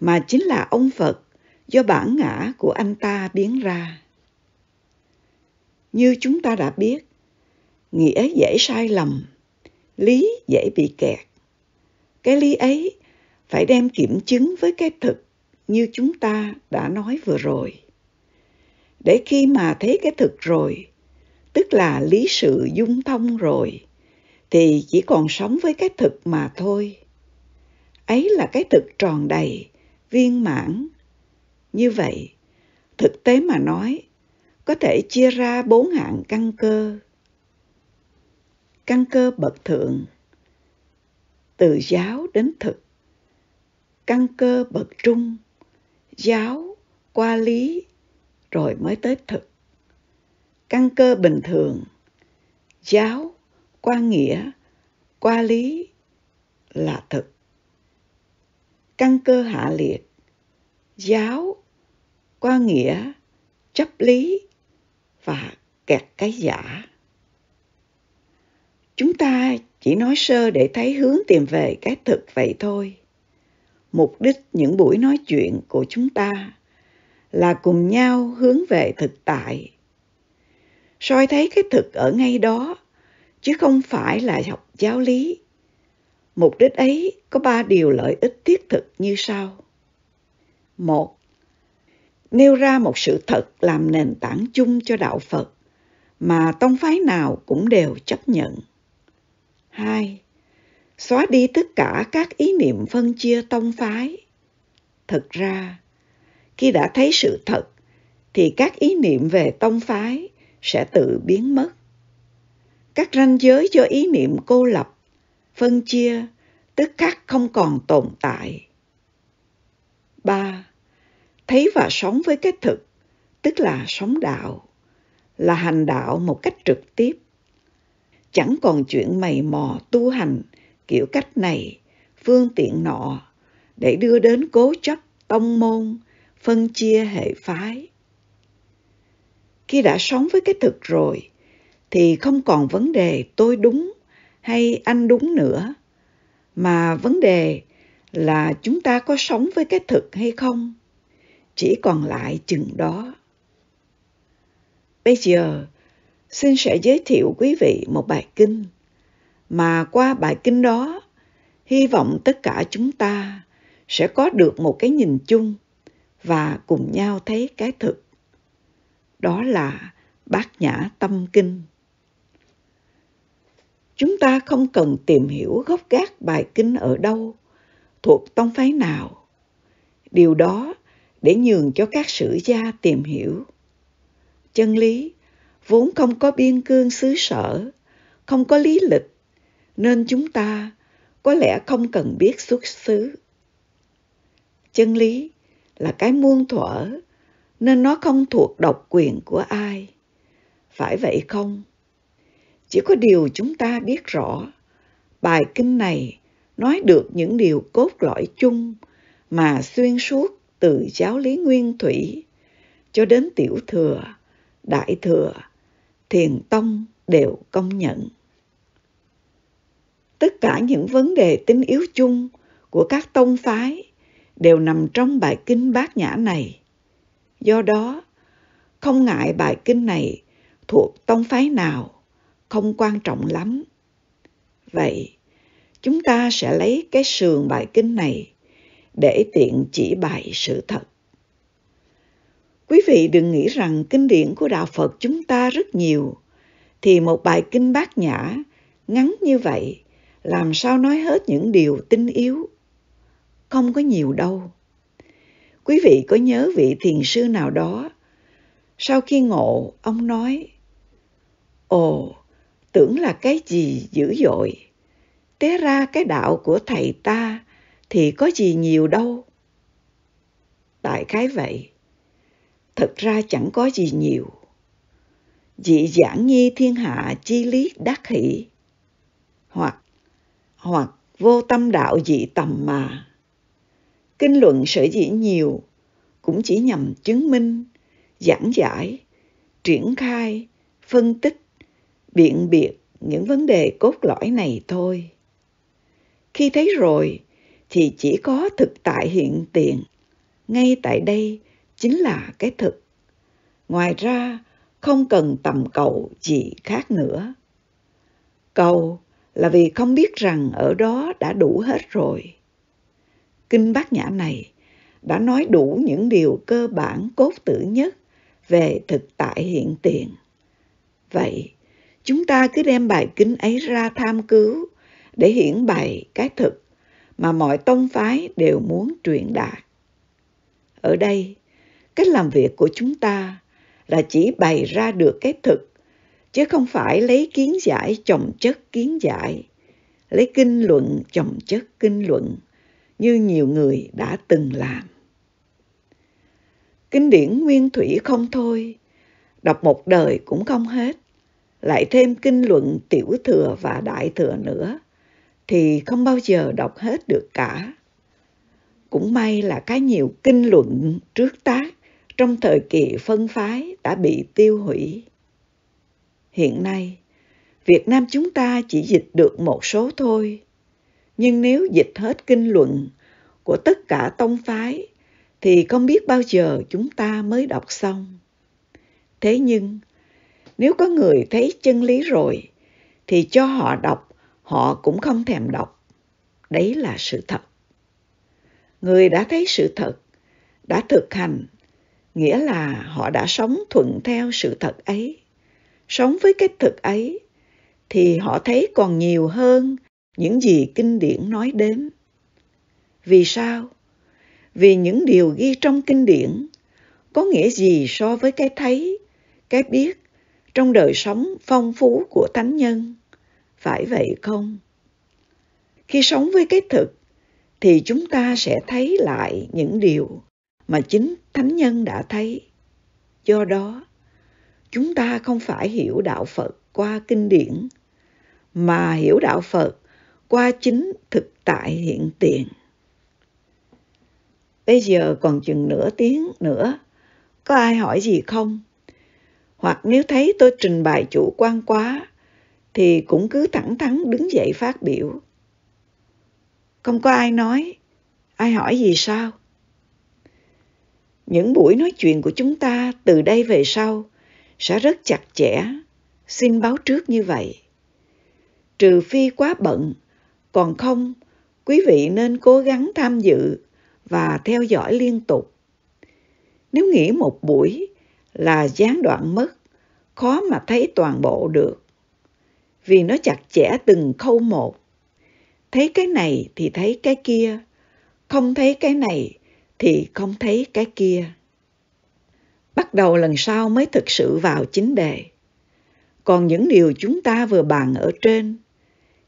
mà chính là ông phật do bản ngã của anh ta biến ra như chúng ta đã biết nghĩa dễ sai lầm lý dễ bị kẹt cái lý ấy phải đem kiểm chứng với cái thực như chúng ta đã nói vừa rồi để khi mà thấy cái thực rồi tức là lý sự dung thông rồi thì chỉ còn sống với cái thực mà thôi. Ấy là cái thực tròn đầy, viên mãn. Như vậy, thực tế mà nói, có thể chia ra bốn hạng căn cơ. Căn cơ bậc thượng, từ giáo đến thực. Căn cơ bậc trung, giáo, qua lý, rồi mới tới thực. Căn cơ bình thường, giáo, qua nghĩa qua lý là thực căn cơ hạ liệt giáo qua nghĩa chấp lý và kẹt cái giả chúng ta chỉ nói sơ để thấy hướng tìm về cái thực vậy thôi mục đích những buổi nói chuyện của chúng ta là cùng nhau hướng về thực tại soi thấy cái thực ở ngay đó chứ không phải là học giáo lý. Mục đích ấy có ba điều lợi ích thiết thực như sau. Một, nêu ra một sự thật làm nền tảng chung cho đạo Phật mà tông phái nào cũng đều chấp nhận. hai, Xóa đi tất cả các ý niệm phân chia tông phái. Thực ra, khi đã thấy sự thật thì các ý niệm về tông phái sẽ tự biến mất các ranh giới cho ý niệm cô lập phân chia tức khắc không còn tồn tại 3. Thấy và sống với cái thực, tức là sống đạo, là hành đạo một cách trực tiếp. Chẳng còn chuyện mày mò tu hành kiểu cách này, phương tiện nọ, để đưa đến cố chấp, tông môn, phân chia hệ phái. Khi đã sống với cái thực rồi, thì không còn vấn đề tôi đúng hay anh đúng nữa mà vấn đề là chúng ta có sống với cái thực hay không chỉ còn lại chừng đó bây giờ xin sẽ giới thiệu quý vị một bài kinh mà qua bài kinh đó hy vọng tất cả chúng ta sẽ có được một cái nhìn chung và cùng nhau thấy cái thực đó là bát nhã tâm kinh chúng ta không cần tìm hiểu gốc gác bài kinh ở đâu, thuộc tông phái nào. Điều đó để nhường cho các sử gia tìm hiểu. Chân lý vốn không có biên cương xứ sở, không có lý lịch, nên chúng ta có lẽ không cần biết xuất xứ. Chân lý là cái muôn thuở, nên nó không thuộc độc quyền của ai. Phải vậy không? chỉ có điều chúng ta biết rõ bài kinh này nói được những điều cốt lõi chung mà xuyên suốt từ giáo lý nguyên thủy cho đến tiểu thừa đại thừa thiền tông đều công nhận tất cả những vấn đề tính yếu chung của các tông phái đều nằm trong bài kinh bát nhã này do đó không ngại bài kinh này thuộc tông phái nào không quan trọng lắm vậy chúng ta sẽ lấy cái sườn bài kinh này để tiện chỉ bày sự thật quý vị đừng nghĩ rằng kinh điển của đạo phật chúng ta rất nhiều thì một bài kinh bát nhã ngắn như vậy làm sao nói hết những điều tinh yếu không có nhiều đâu quý vị có nhớ vị thiền sư nào đó sau khi ngộ ông nói ồ tưởng là cái gì dữ dội. Té ra cái đạo của thầy ta thì có gì nhiều đâu. Đại khái vậy, thật ra chẳng có gì nhiều. Dị giảng nhi thiên hạ chi lý đắc hỷ, hoặc, hoặc vô tâm đạo dị tầm mà. Kinh luận sở dĩ nhiều cũng chỉ nhằm chứng minh, giảng giải, triển khai, phân tích biện biệt những vấn đề cốt lõi này thôi. Khi thấy rồi thì chỉ có thực tại hiện tiền, ngay tại đây chính là cái thực. Ngoài ra không cần tầm cầu gì khác nữa. Cầu là vì không biết rằng ở đó đã đủ hết rồi. Kinh Bát Nhã này đã nói đủ những điều cơ bản cốt tử nhất về thực tại hiện tiền. Vậy, chúng ta cứ đem bài kinh ấy ra tham cứu để hiển bày cái thực mà mọi tông phái đều muốn truyền đạt. Ở đây, cách làm việc của chúng ta là chỉ bày ra được cái thực, chứ không phải lấy kiến giải chồng chất kiến giải, lấy kinh luận chồng chất kinh luận, như nhiều người đã từng làm. Kinh điển nguyên thủy không thôi, đọc một đời cũng không hết lại thêm kinh luận tiểu thừa và đại thừa nữa, thì không bao giờ đọc hết được cả. Cũng may là cái nhiều kinh luận trước tác trong thời kỳ phân phái đã bị tiêu hủy. Hiện nay, Việt Nam chúng ta chỉ dịch được một số thôi. Nhưng nếu dịch hết kinh luận của tất cả tông phái, thì không biết bao giờ chúng ta mới đọc xong. Thế nhưng, nếu có người thấy chân lý rồi thì cho họ đọc họ cũng không thèm đọc đấy là sự thật người đã thấy sự thật đã thực hành nghĩa là họ đã sống thuận theo sự thật ấy sống với cái thực ấy thì họ thấy còn nhiều hơn những gì kinh điển nói đến vì sao vì những điều ghi trong kinh điển có nghĩa gì so với cái thấy cái biết trong đời sống phong phú của thánh nhân. Phải vậy không? Khi sống với cái thực, thì chúng ta sẽ thấy lại những điều mà chính thánh nhân đã thấy. Do đó, chúng ta không phải hiểu đạo Phật qua kinh điển, mà hiểu đạo Phật qua chính thực tại hiện tiền. Bây giờ còn chừng nửa tiếng nữa, có ai hỏi gì không? hoặc nếu thấy tôi trình bày chủ quan quá thì cũng cứ thẳng thắn đứng dậy phát biểu không có ai nói ai hỏi gì sao những buổi nói chuyện của chúng ta từ đây về sau sẽ rất chặt chẽ xin báo trước như vậy trừ phi quá bận còn không quý vị nên cố gắng tham dự và theo dõi liên tục nếu nghỉ một buổi là gián đoạn mất, khó mà thấy toàn bộ được. Vì nó chặt chẽ từng khâu một. Thấy cái này thì thấy cái kia, không thấy cái này thì không thấy cái kia. Bắt đầu lần sau mới thực sự vào chính đề. Còn những điều chúng ta vừa bàn ở trên,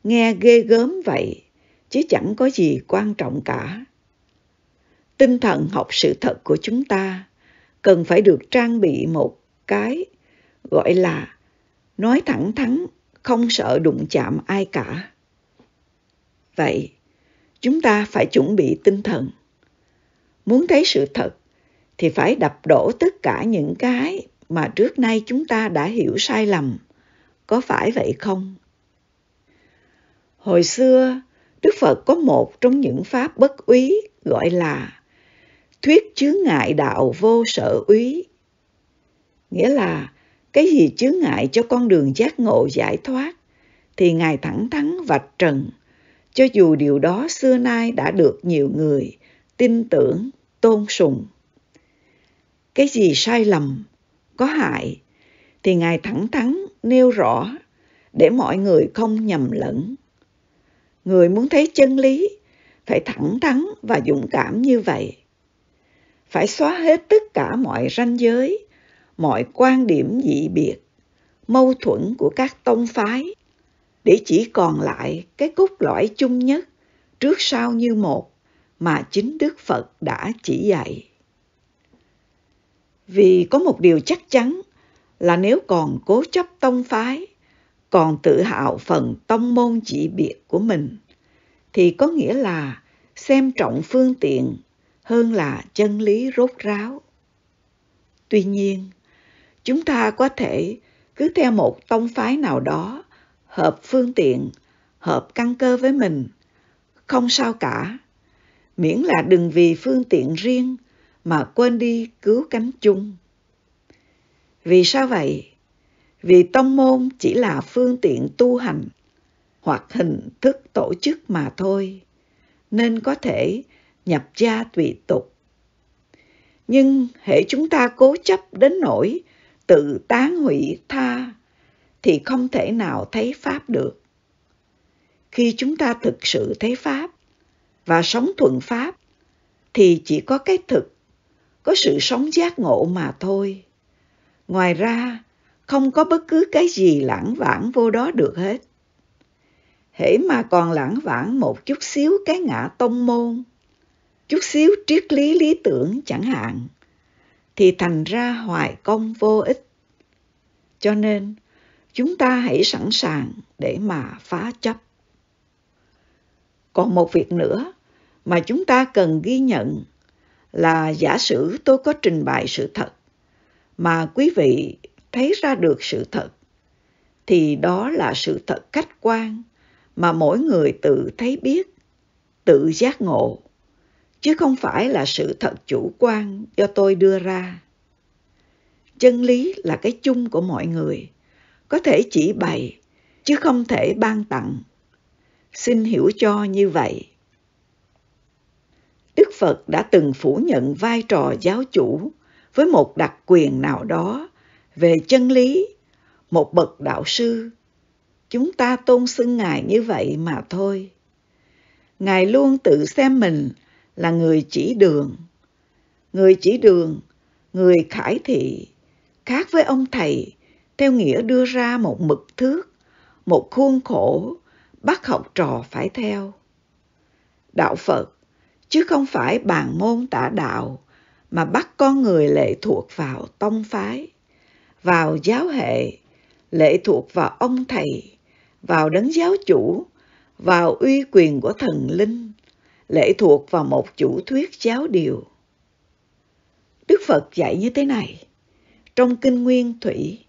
nghe ghê gớm vậy, chứ chẳng có gì quan trọng cả. Tinh thần học sự thật của chúng ta cần phải được trang bị một cái gọi là nói thẳng thắn không sợ đụng chạm ai cả vậy chúng ta phải chuẩn bị tinh thần muốn thấy sự thật thì phải đập đổ tất cả những cái mà trước nay chúng ta đã hiểu sai lầm có phải vậy không hồi xưa đức phật có một trong những pháp bất úy gọi là thuyết chướng ngại đạo vô sở úy nghĩa là cái gì chướng ngại cho con đường giác ngộ giải thoát thì ngài thẳng thắn vạch trần cho dù điều đó xưa nay đã được nhiều người tin tưởng tôn sùng cái gì sai lầm có hại thì ngài thẳng thắn nêu rõ để mọi người không nhầm lẫn người muốn thấy chân lý phải thẳng thắn và dũng cảm như vậy phải xóa hết tất cả mọi ranh giới mọi quan điểm dị biệt mâu thuẫn của các tông phái để chỉ còn lại cái cốt lõi chung nhất trước sau như một mà chính đức phật đã chỉ dạy vì có một điều chắc chắn là nếu còn cố chấp tông phái còn tự hào phần tông môn dị biệt của mình thì có nghĩa là xem trọng phương tiện hơn là chân lý rốt ráo tuy nhiên chúng ta có thể cứ theo một tông phái nào đó hợp phương tiện hợp căn cơ với mình không sao cả miễn là đừng vì phương tiện riêng mà quên đi cứu cánh chung vì sao vậy vì tông môn chỉ là phương tiện tu hành hoặc hình thức tổ chức mà thôi nên có thể nhập gia tùy tục. Nhưng hệ chúng ta cố chấp đến nỗi tự tán hủy tha thì không thể nào thấy Pháp được. Khi chúng ta thực sự thấy Pháp và sống thuận Pháp thì chỉ có cái thực, có sự sống giác ngộ mà thôi. Ngoài ra, không có bất cứ cái gì lãng vãng vô đó được hết. Hễ mà còn lãng vãng một chút xíu cái ngã tông môn, chút xíu triết lý lý tưởng chẳng hạn thì thành ra hoài công vô ích cho nên chúng ta hãy sẵn sàng để mà phá chấp còn một việc nữa mà chúng ta cần ghi nhận là giả sử tôi có trình bày sự thật mà quý vị thấy ra được sự thật thì đó là sự thật khách quan mà mỗi người tự thấy biết tự giác ngộ chứ không phải là sự thật chủ quan do tôi đưa ra chân lý là cái chung của mọi người có thể chỉ bày chứ không thể ban tặng xin hiểu cho như vậy đức phật đã từng phủ nhận vai trò giáo chủ với một đặc quyền nào đó về chân lý một bậc đạo sư chúng ta tôn xưng ngài như vậy mà thôi ngài luôn tự xem mình là người chỉ đường. Người chỉ đường, người khải thị, khác với ông thầy, theo nghĩa đưa ra một mực thước, một khuôn khổ, bắt học trò phải theo. Đạo Phật, chứ không phải bàn môn tả đạo, mà bắt con người lệ thuộc vào tông phái, vào giáo hệ, lệ thuộc vào ông thầy, vào đấng giáo chủ, vào uy quyền của thần linh, lệ thuộc vào một chủ thuyết giáo điều. Đức Phật dạy như thế này, trong Kinh Nguyên Thủy,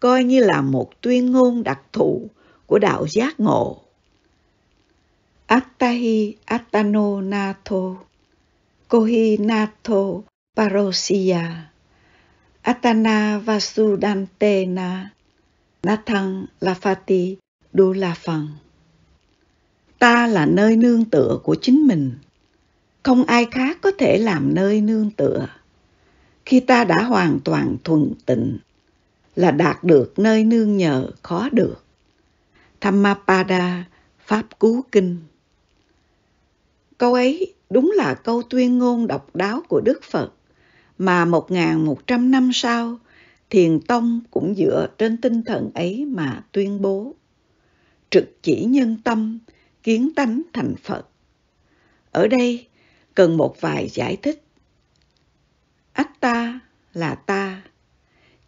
coi như là một tuyên ngôn đặc thù của đạo giác ngộ. Attahi Attano Nato Kohi Nato Parosia Atana Vasudante Na Nathang Lafati Đu La Phẳng ta là nơi nương tựa của chính mình không ai khác có thể làm nơi nương tựa khi ta đã hoàn toàn thuần tịnh là đạt được nơi nương nhờ khó được Thammapada Pháp Cú Kinh Câu ấy đúng là câu tuyên ngôn độc đáo của Đức Phật mà một một trăm năm sau Thiền Tông cũng dựa trên tinh thần ấy mà tuyên bố. Trực chỉ nhân tâm kiến tánh thành Phật. Ở đây cần một vài giải thích. Ách ta là ta.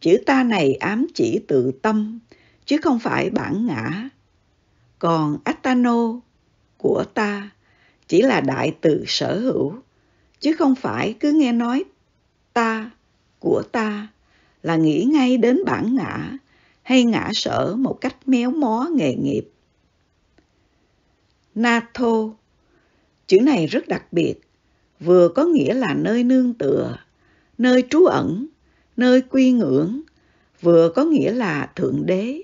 Chữ ta này ám chỉ tự tâm, chứ không phải bản ngã. Còn atano của ta chỉ là đại từ sở hữu, chứ không phải cứ nghe nói ta của ta là nghĩ ngay đến bản ngã hay ngã sở một cách méo mó nghề nghiệp. NATO. Chữ này rất đặc biệt, vừa có nghĩa là nơi nương tựa, nơi trú ẩn, nơi quy ngưỡng, vừa có nghĩa là Thượng Đế.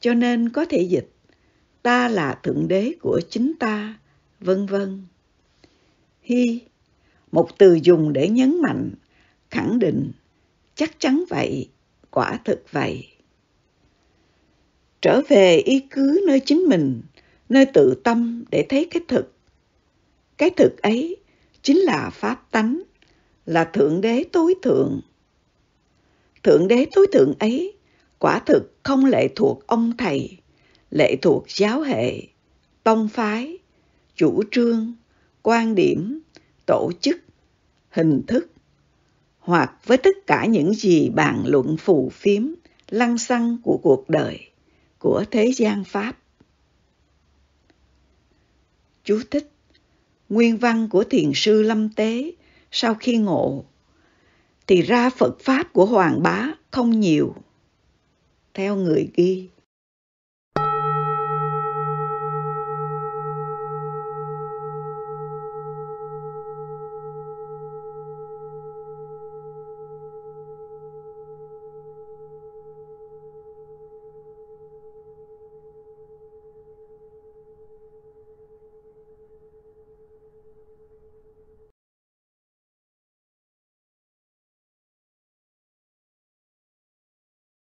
Cho nên có thể dịch, ta là Thượng Đế của chính ta, vân vân. Hi, một từ dùng để nhấn mạnh, khẳng định, chắc chắn vậy, quả thực vậy. Trở về ý cứ nơi chính mình, nơi tự tâm để thấy cái thực. Cái thực ấy chính là Pháp tánh, là Thượng Đế tối thượng. Thượng Đế tối thượng ấy quả thực không lệ thuộc ông thầy, lệ thuộc giáo hệ, tông phái, chủ trương, quan điểm, tổ chức, hình thức, hoặc với tất cả những gì bàn luận phù phiếm, lăng xăng của cuộc đời, của thế gian Pháp. Chú thích Nguyên văn của thiền sư Lâm Tế sau khi ngộ thì ra Phật Pháp của Hoàng Bá không nhiều. Theo người ghi,